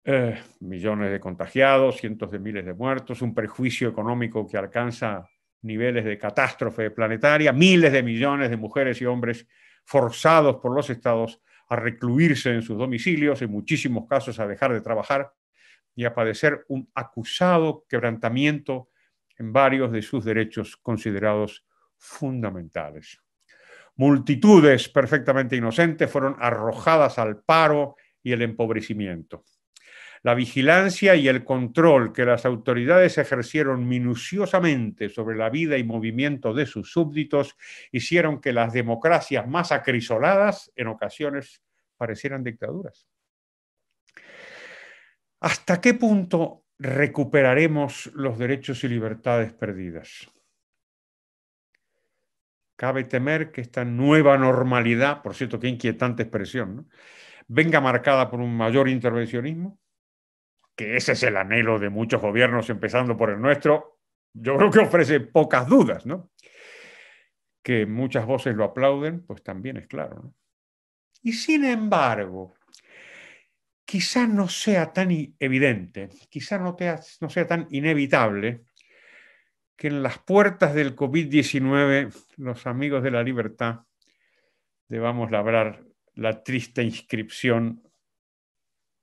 Speaker 2: Eh, millones de contagiados, cientos de miles de muertos, un perjuicio económico que alcanza niveles de catástrofe planetaria, miles de millones de mujeres y hombres forzados por los estados a recluirse en sus domicilios, en muchísimos casos a dejar de trabajar y a padecer un acusado quebrantamiento en varios de sus derechos considerados fundamentales. Multitudes perfectamente inocentes fueron arrojadas al paro y el empobrecimiento. La vigilancia y el control que las autoridades ejercieron minuciosamente sobre la vida y movimiento de sus súbditos hicieron que las democracias más acrisoladas en ocasiones parecieran dictaduras. ¿Hasta qué punto recuperaremos los derechos y libertades perdidas. Cabe temer que esta nueva normalidad, por cierto, qué inquietante expresión, venga marcada por un mayor intervencionismo, que ese es el anhelo de muchos gobiernos, empezando por el nuestro, yo creo que ofrece pocas dudas, ¿no? Que muchas voces lo aplauden, pues también es claro, ¿no? Y sin embargo, quizá no sea tan evidente, quizá no, sea tan inevitable que en las puertas del COVID-19 los amigos de la libertad debamos labrar la triste inscripción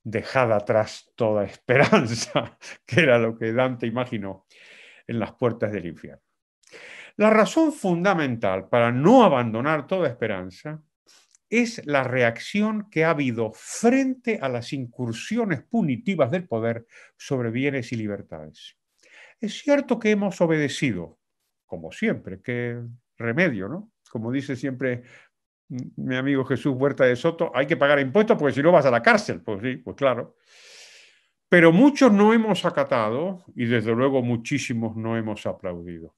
Speaker 2: dejada atrás toda esperanza, que era lo que Dante imaginó en las puertas del infierno. La razón fundamental para no abandonar toda esperanza es la reacción que ha habido frente a las incursiones punitivas del poder sobre bienes y libertades. Es cierto que hemos obedecido, como siempre, qué remedio, ¿no? Como dice siempre mi amigo Jesús Huerta de Soto, hay que pagar impuestos porque si no vas a la cárcel. Pues sí, pues claro. Pero muchos no hemos acatado y desde luego muchísimos no hemos aplaudido.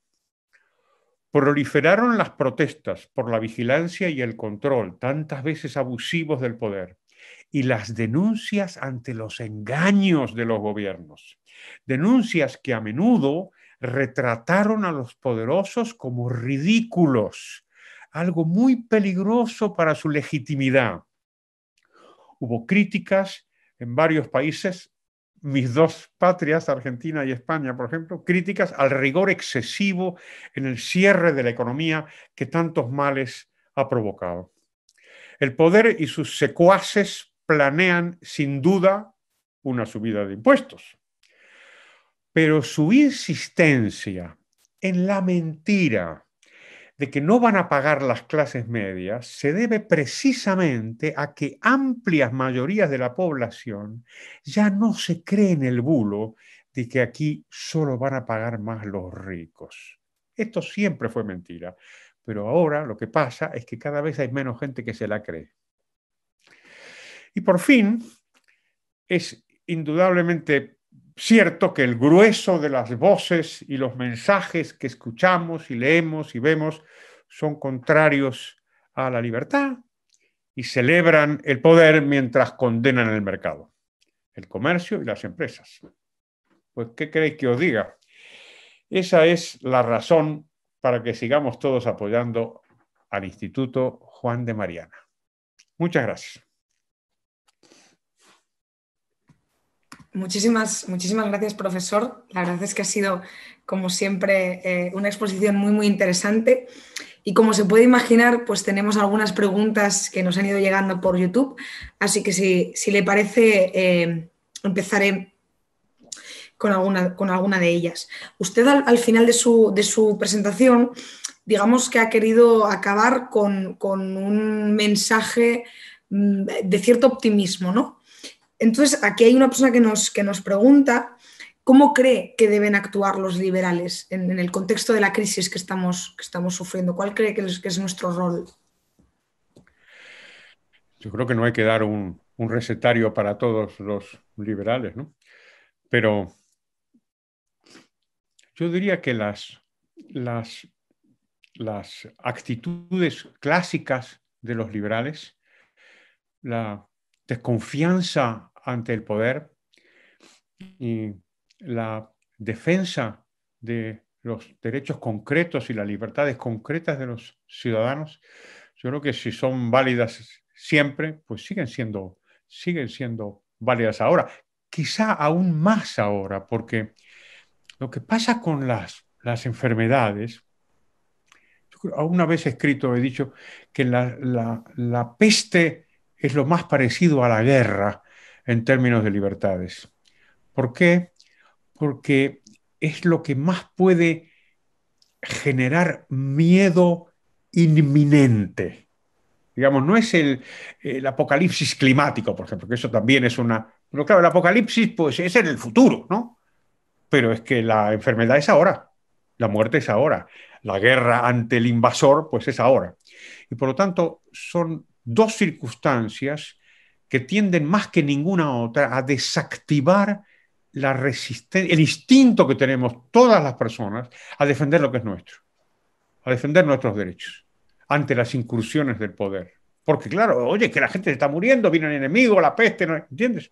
Speaker 2: Proliferaron las protestas por la vigilancia y el control, tantas veces abusivos del poder, y las denuncias ante los engaños de los gobiernos. Denuncias que a menudo retrataron a los poderosos como ridículos, algo muy peligroso para su legitimidad. Hubo críticas en varios países mis dos patrias, Argentina y España, por ejemplo, críticas al rigor excesivo en el cierre de la economía que tantos males ha provocado. El poder y sus secuaces planean sin duda una subida de impuestos, pero su insistencia en la mentira de que no van a pagar las clases medias se debe precisamente a que amplias mayorías de la población ya no se creen el bulo de que aquí solo van a pagar más los ricos. Esto siempre fue mentira, pero ahora lo que pasa es que cada vez hay menos gente que se la cree. Y por fin, es indudablemente cierto que el grueso de las voces y los mensajes que escuchamos y leemos y vemos son contrarios a la libertad y celebran el poder mientras condenan el mercado, el comercio y las empresas. Pues, ¿qué creéis que os diga? Esa es la razón para que sigamos todos apoyando al Instituto Juan de Mariana. Muchas gracias.
Speaker 1: Muchísimas, muchísimas gracias, profesor. La verdad es que ha sido, como siempre, eh, una exposición muy, muy interesante. Y como se puede imaginar, pues tenemos algunas preguntas que nos han ido llegando por YouTube. Así que si, le parece, eh, empezaré con alguna, con alguna de ellas. Usted al, final de su, presentación, digamos que ha querido acabar con, con un mensaje mm, de cierto optimismo, ¿no? Entonces, aquí hay una persona que nos, que nos pregunta cómo cree que deben actuar los liberales en, el contexto de la crisis que estamos, que estamos sufriendo. ¿Cuál cree que es, que es, nuestro rol?
Speaker 2: Yo creo que no hay que dar un, un recetario para todos los liberales, ¿no? Pero yo diría que las, las, las, actitudes clásicas de los liberales, la desconfianza ante el poder y la defensa de los derechos concretos y las libertades concretas de los ciudadanos, yo creo que si son válidas siempre, pues siguen siendo, siguen siendo válidas ahora, quizá aún más ahora, porque lo que pasa con las, las enfermedades, alguna vez he escrito he dicho que la peste es lo más parecido a la guerra en términos de libertades. ¿Por qué? Porque es lo que más puede generar miedo inminente. Digamos, no es el, apocalipsis climático, por ejemplo, que eso también es una... Pero claro, el apocalipsis pues, es en el futuro, ¿no? Pero es que la enfermedad es ahora, la muerte es ahora, la guerra ante el invasor pues es ahora. Y por lo tanto son dos circunstancias que tienden más que ninguna otra a desactivar la resistencia, el instinto que tenemos todas las personas a defender lo que es nuestro, a defender nuestros derechos ante las incursiones del poder. Porque claro, oye, que la gente está muriendo, viene el enemigo, la peste, ¿no? ¿entiendes?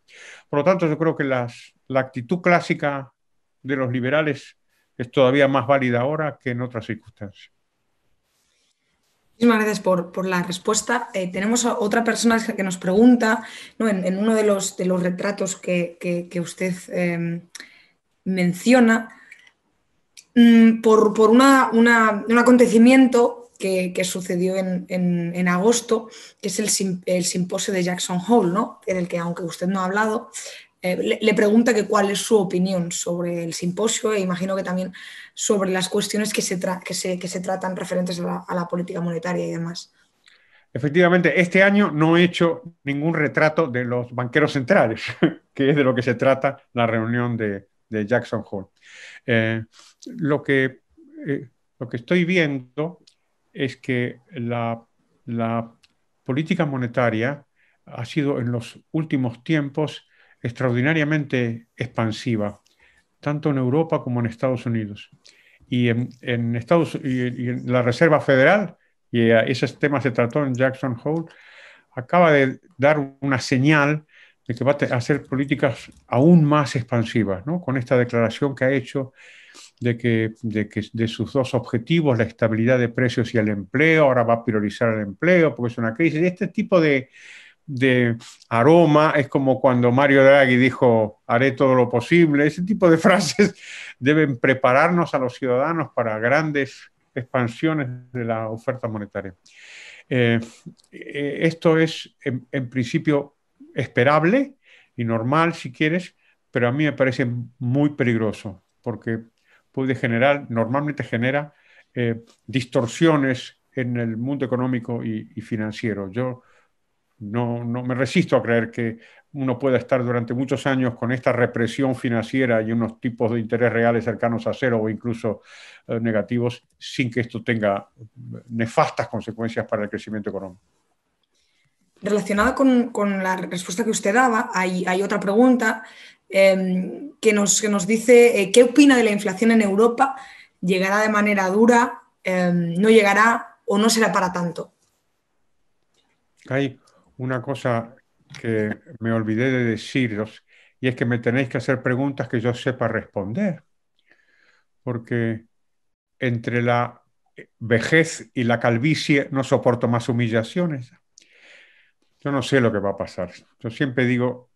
Speaker 2: Por lo tanto, yo creo que la actitud clásica de los liberales es todavía más válida ahora que en otras circunstancias.
Speaker 1: Muchísimas gracias por, la respuesta. Eh, tenemos a otra persona que nos pregunta en, uno de los, de los retratos que, usted em, menciona mm, por, un acontecimiento que, sucedió en, agosto, que es el, simposio de Jackson Hole, ¿no? en el que, aunque usted no ha hablado, eh, le, pregunta cuál es su opinión sobre el simposio e imagino que también sobre las cuestiones que se, que se, tratan referentes a la, política monetaria y demás.
Speaker 2: Efectivamente, este año no he hecho ningún retrato de los banqueros centrales, que es de lo que se trata la reunión de, Jackson Hole. Eh, lo, que, eh, lo que estoy viendo es que la, la política monetaria ha sido en los últimos tiempos extraordinariamente expansiva, tanto en Europa como en Estados Unidos. Y en, Estados, y, en la Reserva Federal, y eh, ese tema se trató en Jackson Hole, acaba de dar una señal de que va a hacer políticas aún más expansivas, ¿no? con esta declaración que ha hecho de que, de sus dos objetivos, la estabilidad de precios y el empleo, ahora va a priorizar el empleo porque es una crisis. Este tipo de, de aroma, es como cuando Mario Draghi dijo, haré todo lo posible, ese tipo de frases deben prepararnos a los ciudadanos para grandes expansiones de la oferta monetaria. Eh, eh, esto es, en, principio, esperable y normal, si quieres, pero a mí me parece muy peligroso, porque puede generar, normalmente genera eh, distorsiones en el mundo económico y financiero. Yo no, me resisto a creer que uno pueda estar durante muchos años con esta represión financiera y unos tipos de interés reales cercanos a cero o incluso eh, negativos sin que esto tenga eh, nefastas consecuencias para el crecimiento económico.
Speaker 1: Relacionada con, la respuesta que usted daba, hay, otra pregunta em, que, nos, nos, dice eh, qué opina de la inflación en Europa, llegará de manera dura, em, no llegará o no será para tanto.
Speaker 2: Ahí una cosa que me olvidé de deciros y es que me tenéis que hacer preguntas que yo sepa responder. Porque entre la vejez y la calvicie no soporto más humillaciones. Yo no sé lo que va a pasar. Yo siempre digo,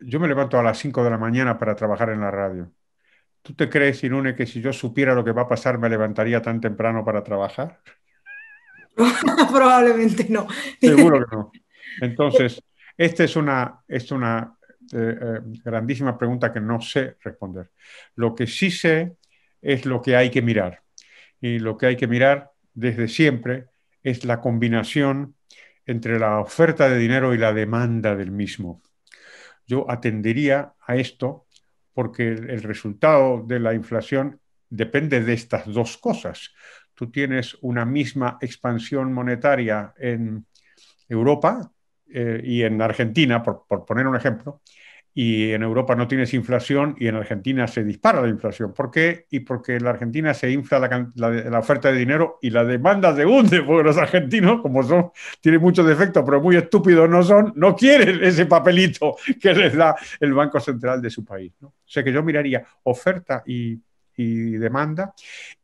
Speaker 2: yo me levanto a las 5 de la mañana para trabajar en la radio. ¿Tú te crees, Irune, que si yo supiera lo que va a pasar me levantaría tan temprano para trabajar?
Speaker 1: Probablemente no. Seguro que
Speaker 2: no. Entonces, esta es una, es una eh, eh, grandísima pregunta que no sé responder. Lo que sí sé es lo que hay que mirar. Y lo que hay que mirar desde siempre es la combinación entre la oferta de dinero y la demanda del mismo. Yo atendería a esto porque el resultado de la inflación depende de estas dos cosas tú tienes una misma expansión monetaria en Europa eh, y en Argentina, por, poner un ejemplo, y en Europa no tienes inflación y en Argentina se dispara la inflación. ¿Por qué? Y porque en la Argentina se infla la, oferta de dinero y la demanda se hunde, porque los argentinos, como son, tienen muchos defectos, pero muy estúpidos no son, no quieren ese papelito que les da el Banco Central de su país. ¿no? O sea que yo miraría oferta y, y demanda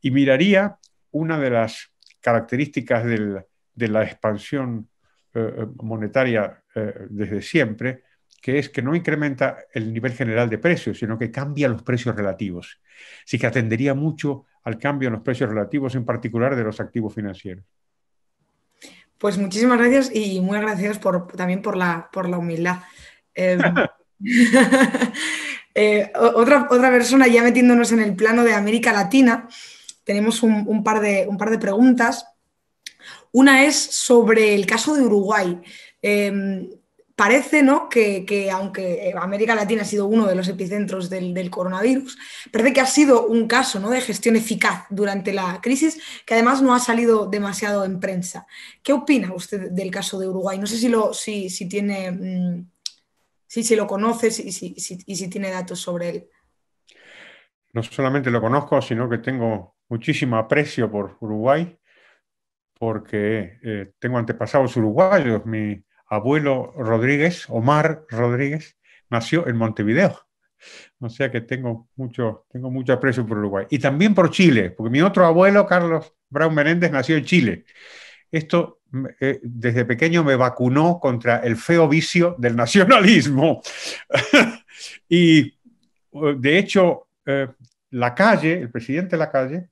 Speaker 2: y miraría una de las características de la expansión eh, eh, monetaria eh, desde siempre, que es que no incrementa el nivel general de precios, sino que cambia los precios relativos. Así que atendería mucho al cambio en los precios relativos, en particular de los activos financieros.
Speaker 1: Pues muchísimas gracias y muy agradecidos también por la, humildad. Em, otra, otra persona, ya metiéndonos en el plano de América Latina, tenemos un, par de, un par de preguntas. Una es sobre el caso de Uruguay. Em, parece que, aunque América Latina ha sido uno de los epicentros del, coronavirus, parece que ha sido un caso ¿no? de gestión eficaz durante la crisis, que además no ha salido demasiado en prensa. ¿Qué opina usted del caso de Uruguay? No sé si, lo, si, si tiene... Mm, si, lo conoce y si, si, tiene datos sobre él.
Speaker 2: No solamente lo conozco, sino que tengo muchísimo aprecio por Uruguay, porque eh, tengo antepasados uruguayos. Mi abuelo Rodríguez, Omar Rodríguez, nació en Montevideo. O sea que tengo mucho, tengo mucho aprecio por Uruguay. Y también por Chile, porque mi otro abuelo, Carlos Brown Menéndez, nació en Chile. Esto mm, eh, desde pequeño me vacunó contra el feo vicio del nacionalismo. y eh, de hecho, la calle, el presidente de la calle,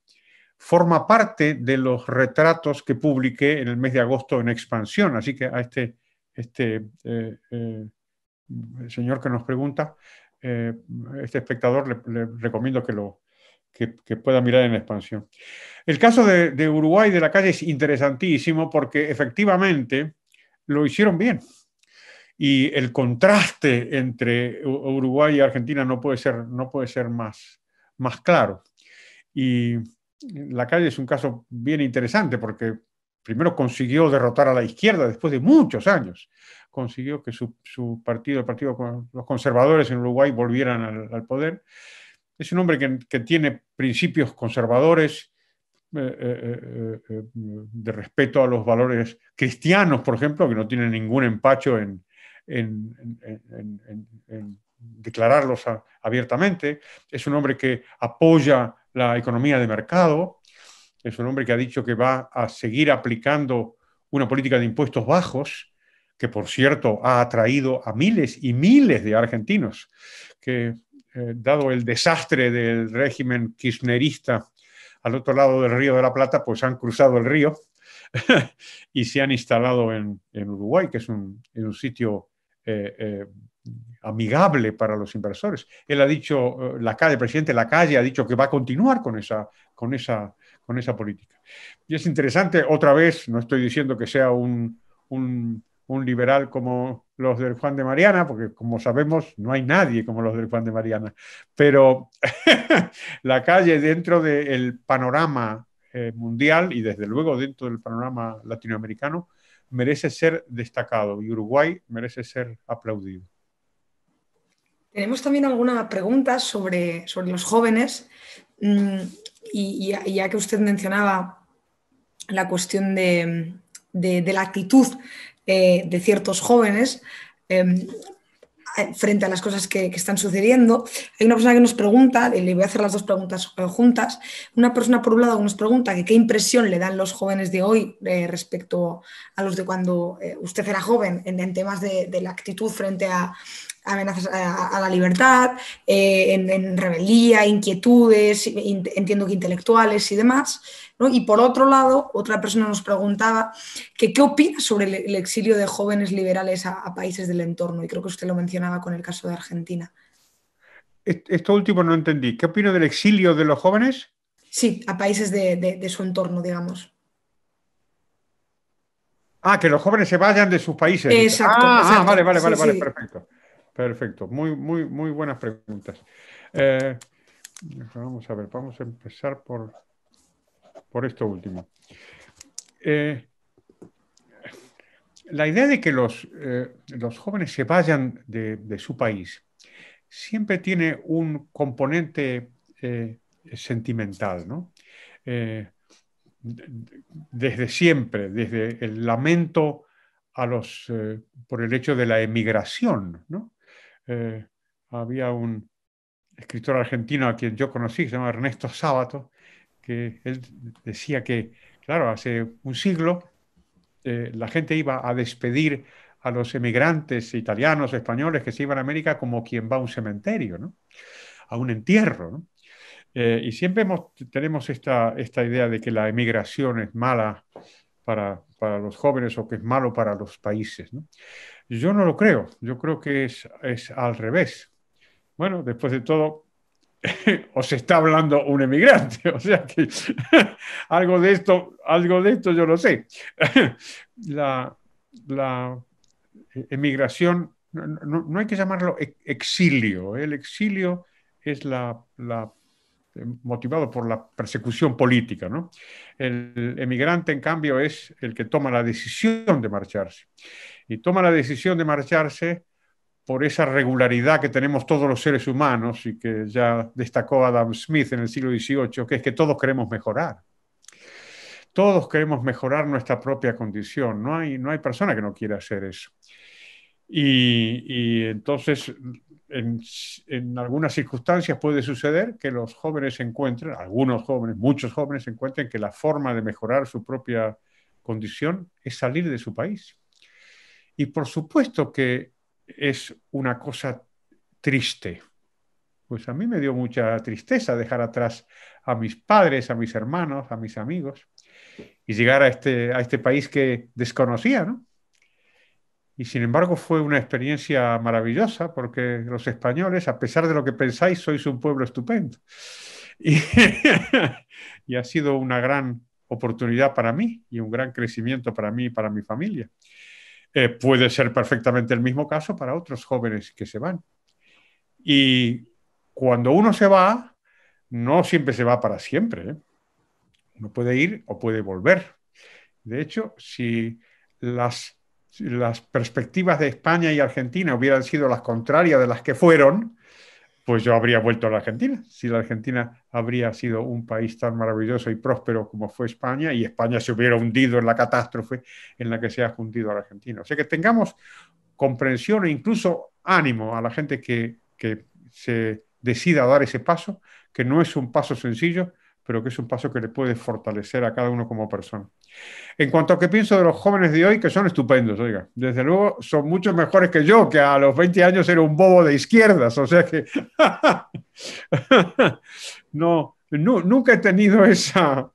Speaker 2: forma parte de los retratos que publiqué en el mes de agosto en Expansión. Así que a este, este eh, eh, señor que nos pregunta, eh, este espectador, le, recomiendo que lo pueda mirar en Expansión. El caso de, Uruguay de la calle es interesantísimo porque efectivamente lo hicieron bien. Y el contraste entre Uruguay y Argentina no puede ser, no puede ser más, más claro. Y la calle es un caso bien interesante porque primero consiguió derrotar a la izquierda después de muchos años. Consiguió que su, su partido, el partido con los conservadores en Uruguay, volvieran al, poder. Es un hombre que, tiene principios conservadores, eh, eh, eh, de respeto a los valores cristianos, por ejemplo, que no tiene ningún empacho en, declararlos abiertamente. Es un hombre que apoya la economía de mercado. Es un hombre que ha dicho que va a seguir aplicando una política de impuestos bajos, que por cierto ha atraído a miles y miles de argentinos, que eh, dado el desastre del régimen kirchnerista al otro lado del río de la Plata, pues han cruzado el río y se han instalado en, Uruguay, que es un, sitio eh, eh, amigable para los inversores. Él ha dicho, eh, la calle, el presidente calle ha dicho que va a continuar con esa, con esa, con esa política. Y es interesante, otra vez, no estoy diciendo que sea un, liberal como los del Juan de Mariana, porque como sabemos no hay nadie como los del Juan de Mariana, pero la calle dentro del panorama eh, mundial y desde luego dentro del panorama latinoamericano merece ser destacado y Uruguay merece ser aplaudido.
Speaker 1: Tenemos también alguna pregunta sobre, sobre los jóvenes mm, y, ya que usted mencionaba la cuestión de, la actitud eh, de ciertos jóvenes em, eh, frente a las cosas que, están sucediendo, hay una persona que nos pregunta, le voy a hacer las dos preguntas eh, juntas, una persona por un lado nos pregunta que qué impresión le dan los jóvenes de hoy respecto a los de cuando usted era joven en, temas de, la actitud frente a, amenazas a, la libertad, eh, en, rebelía, rebeldía, inquietudes, entiendo que intelectuales y demás. Y por otro lado, otra persona nos preguntaba que qué opina sobre el, exilio de jóvenes liberales a, países del entorno, y creo que usted lo mencionaba con el caso de Argentina.
Speaker 2: Esto último no entendí. ¿Qué opino del exilio de los jóvenes?
Speaker 1: Sí, a países de, su entorno, digamos.
Speaker 2: Ah, que los jóvenes se vayan de sus países. Exacto. Ah, ah vale, vale, vale, perfecto. Perfecto, muy, muy, muy buenas preguntas. Eh, vamos a ver, vamos a empezar por, esto último. Eh, la idea de que los, eh, jóvenes se vayan de, su país siempre tiene un componente sentimental, ¿no? desde siempre, desde el lamento a los, por el hecho de la emigración, ¿no? Eh, había un escritor argentino a quien yo conocí, se llama Ernesto Sábato, que él decía que, claro, hace un siglo eh, la gente iba a despedir a los emigrantes italianos, españoles que se iban a América como quien va a un cementerio, ¿no? a un entierro. Eh, y siempre tenemos esta, idea de que la emigración es mala para, para los jóvenes o que es malo para los países. ¿no? Yo no lo creo, yo creo que es, al revés. Bueno, después de todo, os está hablando un emigrante, o sea que algo de esto, algo de esto yo lo sé. la, emigración, no, hay que llamarlo exilio, ¿eh? el exilio es la motivado por la persecución política. ¿no? El emigrante, en cambio, es el que toma la decisión de marcharse. Y toma la decisión de marcharse por esa regularidad que tenemos todos los seres humanos y que ya destacó Adam Smith en el siglo XVIII, que es que todos queremos mejorar. Todos queremos mejorar nuestra propia condición. No hay, no hay persona que no quiera hacer eso. Y, y entonces en, algunas circunstancias puede suceder que los jóvenes encuentren, algunos jóvenes, muchos jóvenes encuentren que la forma de mejorar su propia condición es salir de su país. Y por supuesto que es una cosa triste. Pues a mí me dio mucha tristeza dejar atrás a mis padres, a mis hermanos, a mis amigos y llegar a este, a este país que desconocía, ¿no? Y sin embargo fue una experiencia maravillosa porque los españoles, a pesar de lo que pensáis, sois un pueblo estupendo. Y, ha sido una gran oportunidad para mí y un gran crecimiento para mí y para mi familia. Eh, puede ser perfectamente el mismo caso para otros jóvenes que se van. Y cuando uno se va, no siempre se va para siempre. ¿eh? Uno puede ir o puede volver. De hecho, si las si las perspectivas de España y Argentina hubieran sido las contrarias de las que fueron, pues yo habría vuelto a la Argentina. Si la Argentina habría sido un país tan maravilloso y próspero como fue España, y España se hubiera hundido en la catástrofe en la que se ha hundido la Argentina. O sea que tengamos comprensión e incluso ánimo a la gente que, que se decida dar ese paso, que no es un paso sencillo, pero que es un paso que le puede fortalecer a cada uno como persona. En cuanto a qué pienso de los jóvenes de hoy, que son estupendos, oiga, desde luego son mucho mejores que yo, que a los 20 años era un bobo de izquierdas, o sea que no, nunca he tenido esa,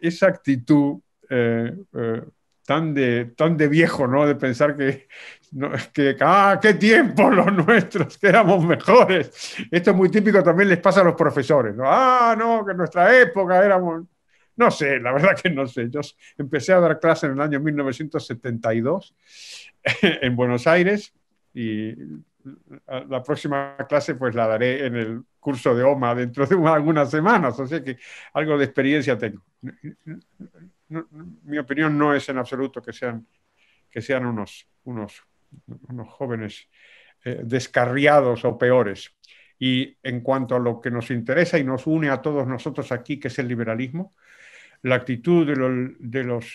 Speaker 2: esa actitud eh, eh tan de, tan de viejo, ¿no? De pensar que, no, que, ah, qué tiempo los nuestros, que éramos mejores. Esto es muy típico, también les pasa a los profesores, ¿no? Ah, no, que nuestra época éramos... No sé, la verdad que no sé. Yo empecé a dar clase en el año 1972 en Buenos Aires y la próxima clase pues la daré en el curso de OMA dentro de algunas semanas, o que algo de experiencia tengo mi opinión no es en absoluto que sean, que sean unos, unos, unos jóvenes eh, descarriados o peores. Y en cuanto a lo que nos interesa y nos une a todos nosotros aquí, que es el liberalismo, la actitud los,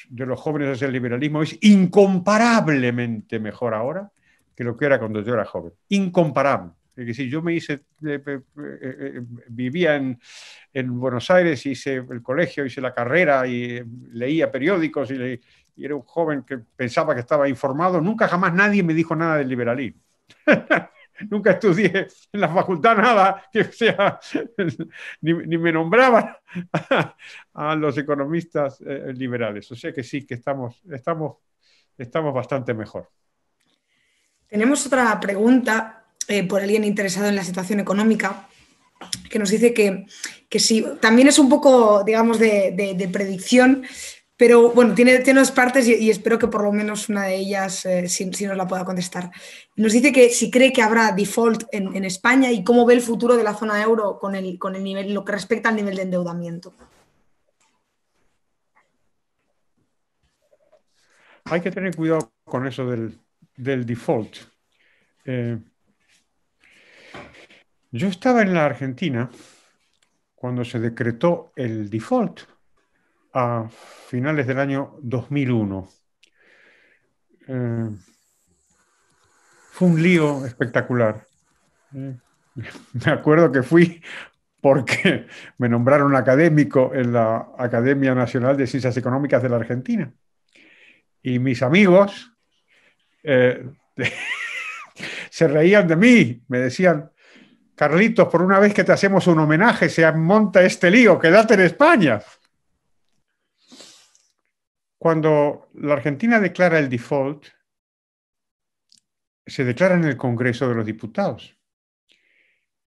Speaker 2: de los jóvenes hacia el liberalismo es incomparablemente mejor ahora que lo que era cuando yo era joven. Incomparable. Es decir, yo me hice, eh, eh, eh, vivía en, Buenos Aires, hice el colegio, hice la carrera y leía periódicos y, era un joven que pensaba que estaba informado. Nunca jamás nadie me dijo nada del liberalismo. Nunca estudié en la facultad nada, que sea, ni, me nombraban a, los economistas liberales. O sea que sí, que estamos, estamos, estamos bastante mejor.
Speaker 1: Tenemos otra pregunta eh, por alguien interesado en la situación económica, que nos dice que, que sí, también es un poco, digamos, de, predicción, pero bueno, tiene, tiene dos partes y, espero que por lo menos una de ellas, eh, si, si, nos la pueda contestar. Nos dice que si cree que habrá default en, España y cómo ve el futuro de la zona euro con, el, con el nivel, lo que respecta al nivel de endeudamiento.
Speaker 2: Hay que tener cuidado con eso del, default. Eh, yo estaba en la Argentina cuando se decretó el default a finales del año 2001. Eh, fue un lío espectacular. Eh, me acuerdo que fui porque me nombraron académico en la Academia Nacional de Ciencias Económicas de la Argentina. Y mis amigos eh, se reían de mí, me decían, Carlitos, por una vez que te hacemos un homenaje, se monta este lío, quédate en España. Cuando la Argentina declara el default, se declara en el Congreso de los Diputados.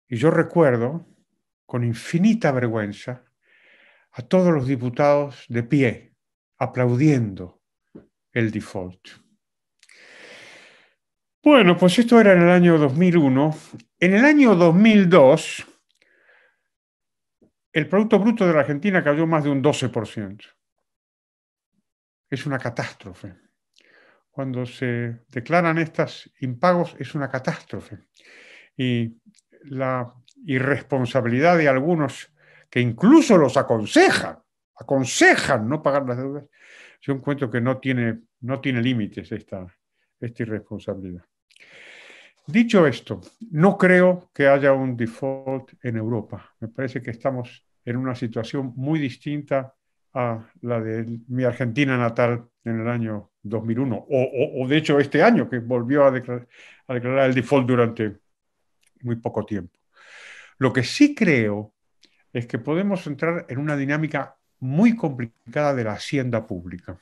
Speaker 2: Y yo recuerdo, con infinita vergüenza, a todos los diputados de pie, aplaudiendo el default. Bueno, pues esto era en el año 2001. En el año 2002, el Producto Bruto de la Argentina cayó más de un 12%. Es una catástrofe. Cuando se declaran estos impagos es una catástrofe. Y la irresponsabilidad de algunos que incluso los aconsejan, aconsejan no pagar las deudas, yo encuentro que no tiene, no tiene límites esta irresponsabilidad. Dicho esto, no creo que haya un default en Europa. Me parece que estamos en una situación muy distinta a la de mi Argentina natal en el año 2001, o, de hecho este año, que volvió a declarar el default durante muy poco tiempo. Lo que sí creo es que podemos entrar en una dinámica muy complicada de la hacienda pública.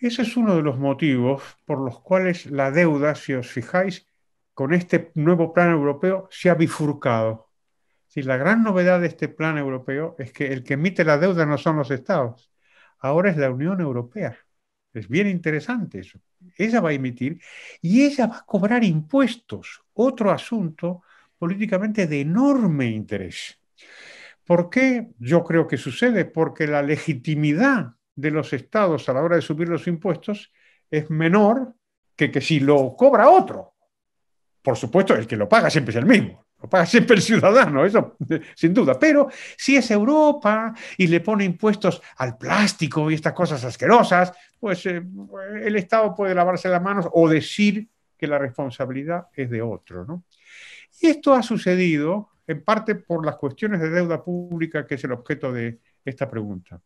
Speaker 2: Ese es uno de los motivos por los cuales la deuda, si os fijáis, con este nuevo plan europeo se ha bifurcado. Si la gran novedad de este plan europeo es que el que emite la deuda no son los estados, ahora es la Unión Europea. Es bien interesante eso. Ella va a emitir y ella va a cobrar impuestos, otro asunto políticamente de enorme interés. ¿Por qué yo creo que sucede? Porque la legitimidad de los estados a la hora de subir los impuestos es menor que, que si lo cobra otro. Por supuesto, el que lo paga siempre es el mismo, lo paga siempre el ciudadano, eso sin duda. Pero si es Europa y le pone impuestos al plástico y estas cosas asquerosas, pues eh, el Estado puede lavarse las manos o decir que la responsabilidad es de otro. Y esto ha sucedido en parte por las cuestiones de deuda pública, que es el objeto de esta pregunta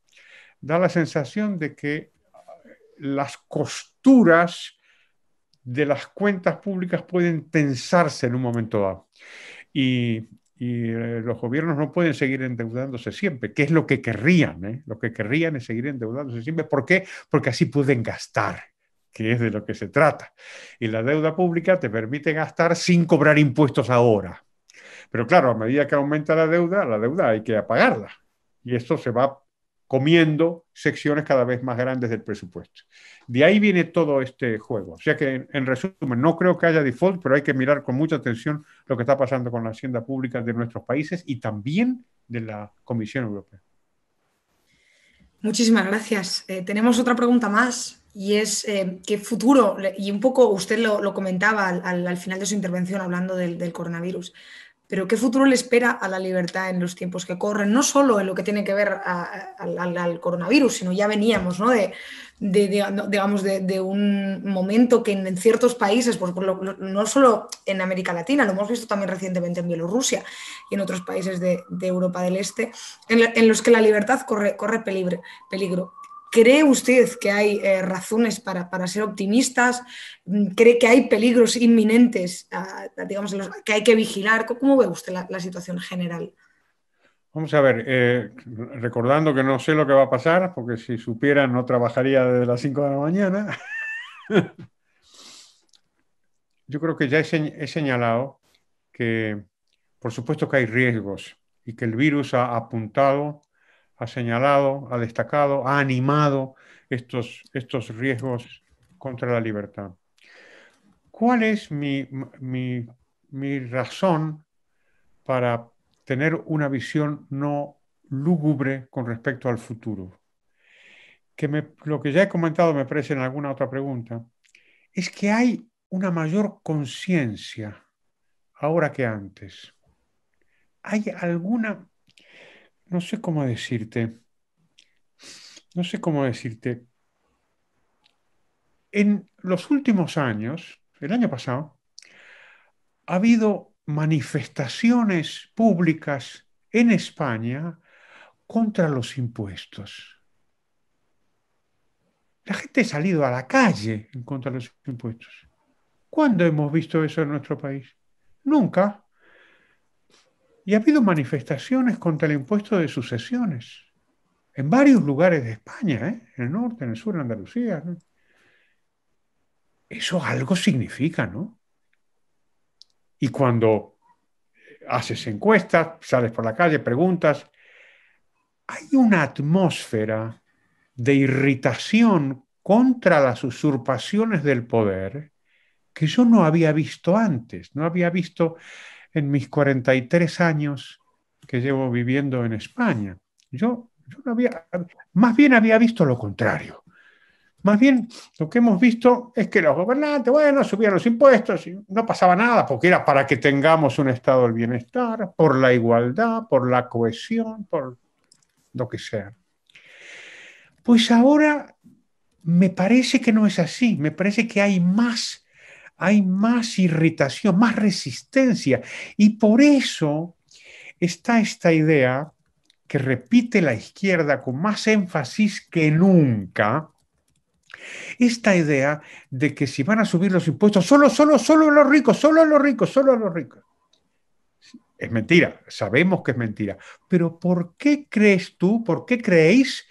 Speaker 2: da la sensación de que las costuras de las cuentas públicas pueden tensarse en un momento dado. Y, eh, los gobiernos no pueden seguir endeudándose siempre, que es lo que querrían. ¿eh? Lo que querrían es seguir endeudándose siempre. ¿Por qué? Porque así pueden gastar que es de lo que se trata. Y la deuda pública te permite gastar sin cobrar impuestos ahora. Pero claro, a medida que aumenta la deuda, la deuda hay que apagarla. Y esto se va comiendo secciones cada vez más grandes del presupuesto. De ahí viene todo este juego. O sea que, en, resumen, no creo que haya default, pero hay que mirar con mucha atención lo que está pasando con la hacienda pública de nuestros países y también de la Comisión Europea.
Speaker 1: Muchísimas gracias. Eh, tenemos otra pregunta más y es eh, qué futuro, y un poco usted lo, comentaba al, final de su intervención hablando del coronavirus, pero qué futuro le espera a la libertad en los tiempos que corren, no solo en lo que tiene que ver al, coronavirus, sino ya veníamos de, digamos, de, un momento que en, ciertos países, pues, no solo en América Latina, lo hemos visto también recientemente en Bielorrusia y en otros países de, Europa del Este, en, los que la libertad corre, corre peligro. ¿Cree usted que hay eh, razones para, ser optimistas? ¿Cree que hay peligros inminentes ah, digamos, que hay que vigilar? ¿Cómo ve usted la, situación general?
Speaker 2: Vamos a ver, eh, recordando que no sé lo que va a pasar, porque si supiera no trabajaría desde las 5 de la mañana. Yo creo que ya he, señalado que por supuesto que hay riesgos y que el virus ha apuntado ha señalado, ha destacado, ha animado estos, estos riesgos contra la libertad. ¿Cuál es mi, razón para tener una visión no lúgubre con respecto al futuro? Que lo que ya he comentado me parece en alguna otra pregunta, es que hay una mayor conciencia ahora que antes. Hay alguna no sé cómo decirte, no sé cómo decirte. En los últimos años, el año pasado, ha habido manifestaciones públicas en España contra los impuestos. La gente ha salido a la calle en contra de los impuestos. ¿Cuándo hemos visto eso en nuestro país? Nunca. Y ha habido manifestaciones contra el impuesto de sucesiones en varios lugares de España, ¿eh? en el norte, en el sur, en Andalucía. Eso algo significa, ¿no? Y cuando haces encuestas, sales por la calle, preguntas, hay una atmósfera de irritación contra las usurpaciones del poder que yo no había visto antes, no había visto en mis 43 años que llevo viviendo en España. Yo, yo no había, más bien había visto lo contrario. Más bien lo que hemos visto es que los gobernantes, bueno, subían los impuestos y no pasaba nada porque era para que tengamos un estado del bienestar, por la igualdad, por la cohesión, por lo que sea. Pues ahora me parece que no es así, me parece que hay más hay más irritación, más resistencia. Y por eso está esta idea que repite la izquierda con más énfasis que nunca, esta idea de que si van a subir los impuestos, solo, solo, solo los ricos, solo a los ricos, solo a los ricos. Es mentira, sabemos que es mentira. Pero ¿por qué crees tú, por qué creéis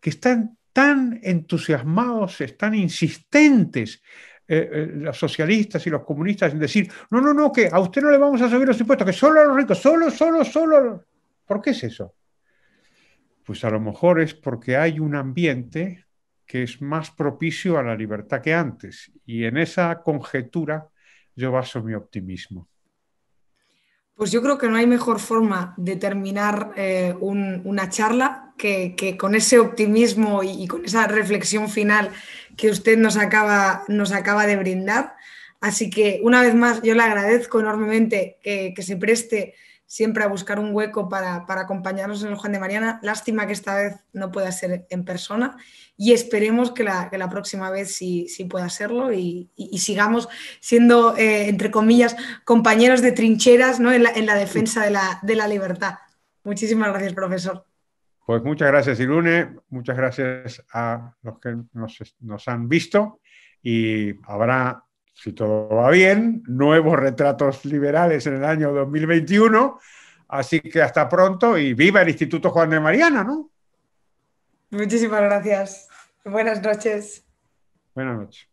Speaker 2: que están tan entusiasmados, están insistentes eh, eh, los socialistas y los comunistas en decir, no, no, no, que a usted no le vamos a subir los impuestos, que solo a los ricos, solo, solo, solo. ¿Por qué es eso? Pues a lo mejor es porque hay un ambiente que es más propicio a la libertad que antes. Y en esa conjetura yo baso mi optimismo.
Speaker 1: Pues yo creo que no hay mejor forma de terminar eh, una charla que, con ese optimismo y, con esa reflexión final que usted nos acaba, nos acaba de brindar. Así que una vez más yo le agradezco enormemente que, se preste siempre a buscar un hueco para, acompañarnos en el Juan de Mariana. Lástima que esta vez no pueda ser en persona y esperemos que la, próxima vez sí, pueda serlo y, sigamos siendo, eh, entre comillas, compañeros de trincheras ¿no? en, la, defensa de la libertad. Muchísimas gracias, profesor.
Speaker 2: Pues muchas gracias, Ilune, Muchas gracias a los que nos, nos han visto. Y habrá, si todo va bien, nuevos retratos liberales en el año 2021. Así que hasta pronto y viva el Instituto Juan de Mariana, ¿no?
Speaker 1: Muchísimas gracias. Buenas noches.
Speaker 2: Buenas noches.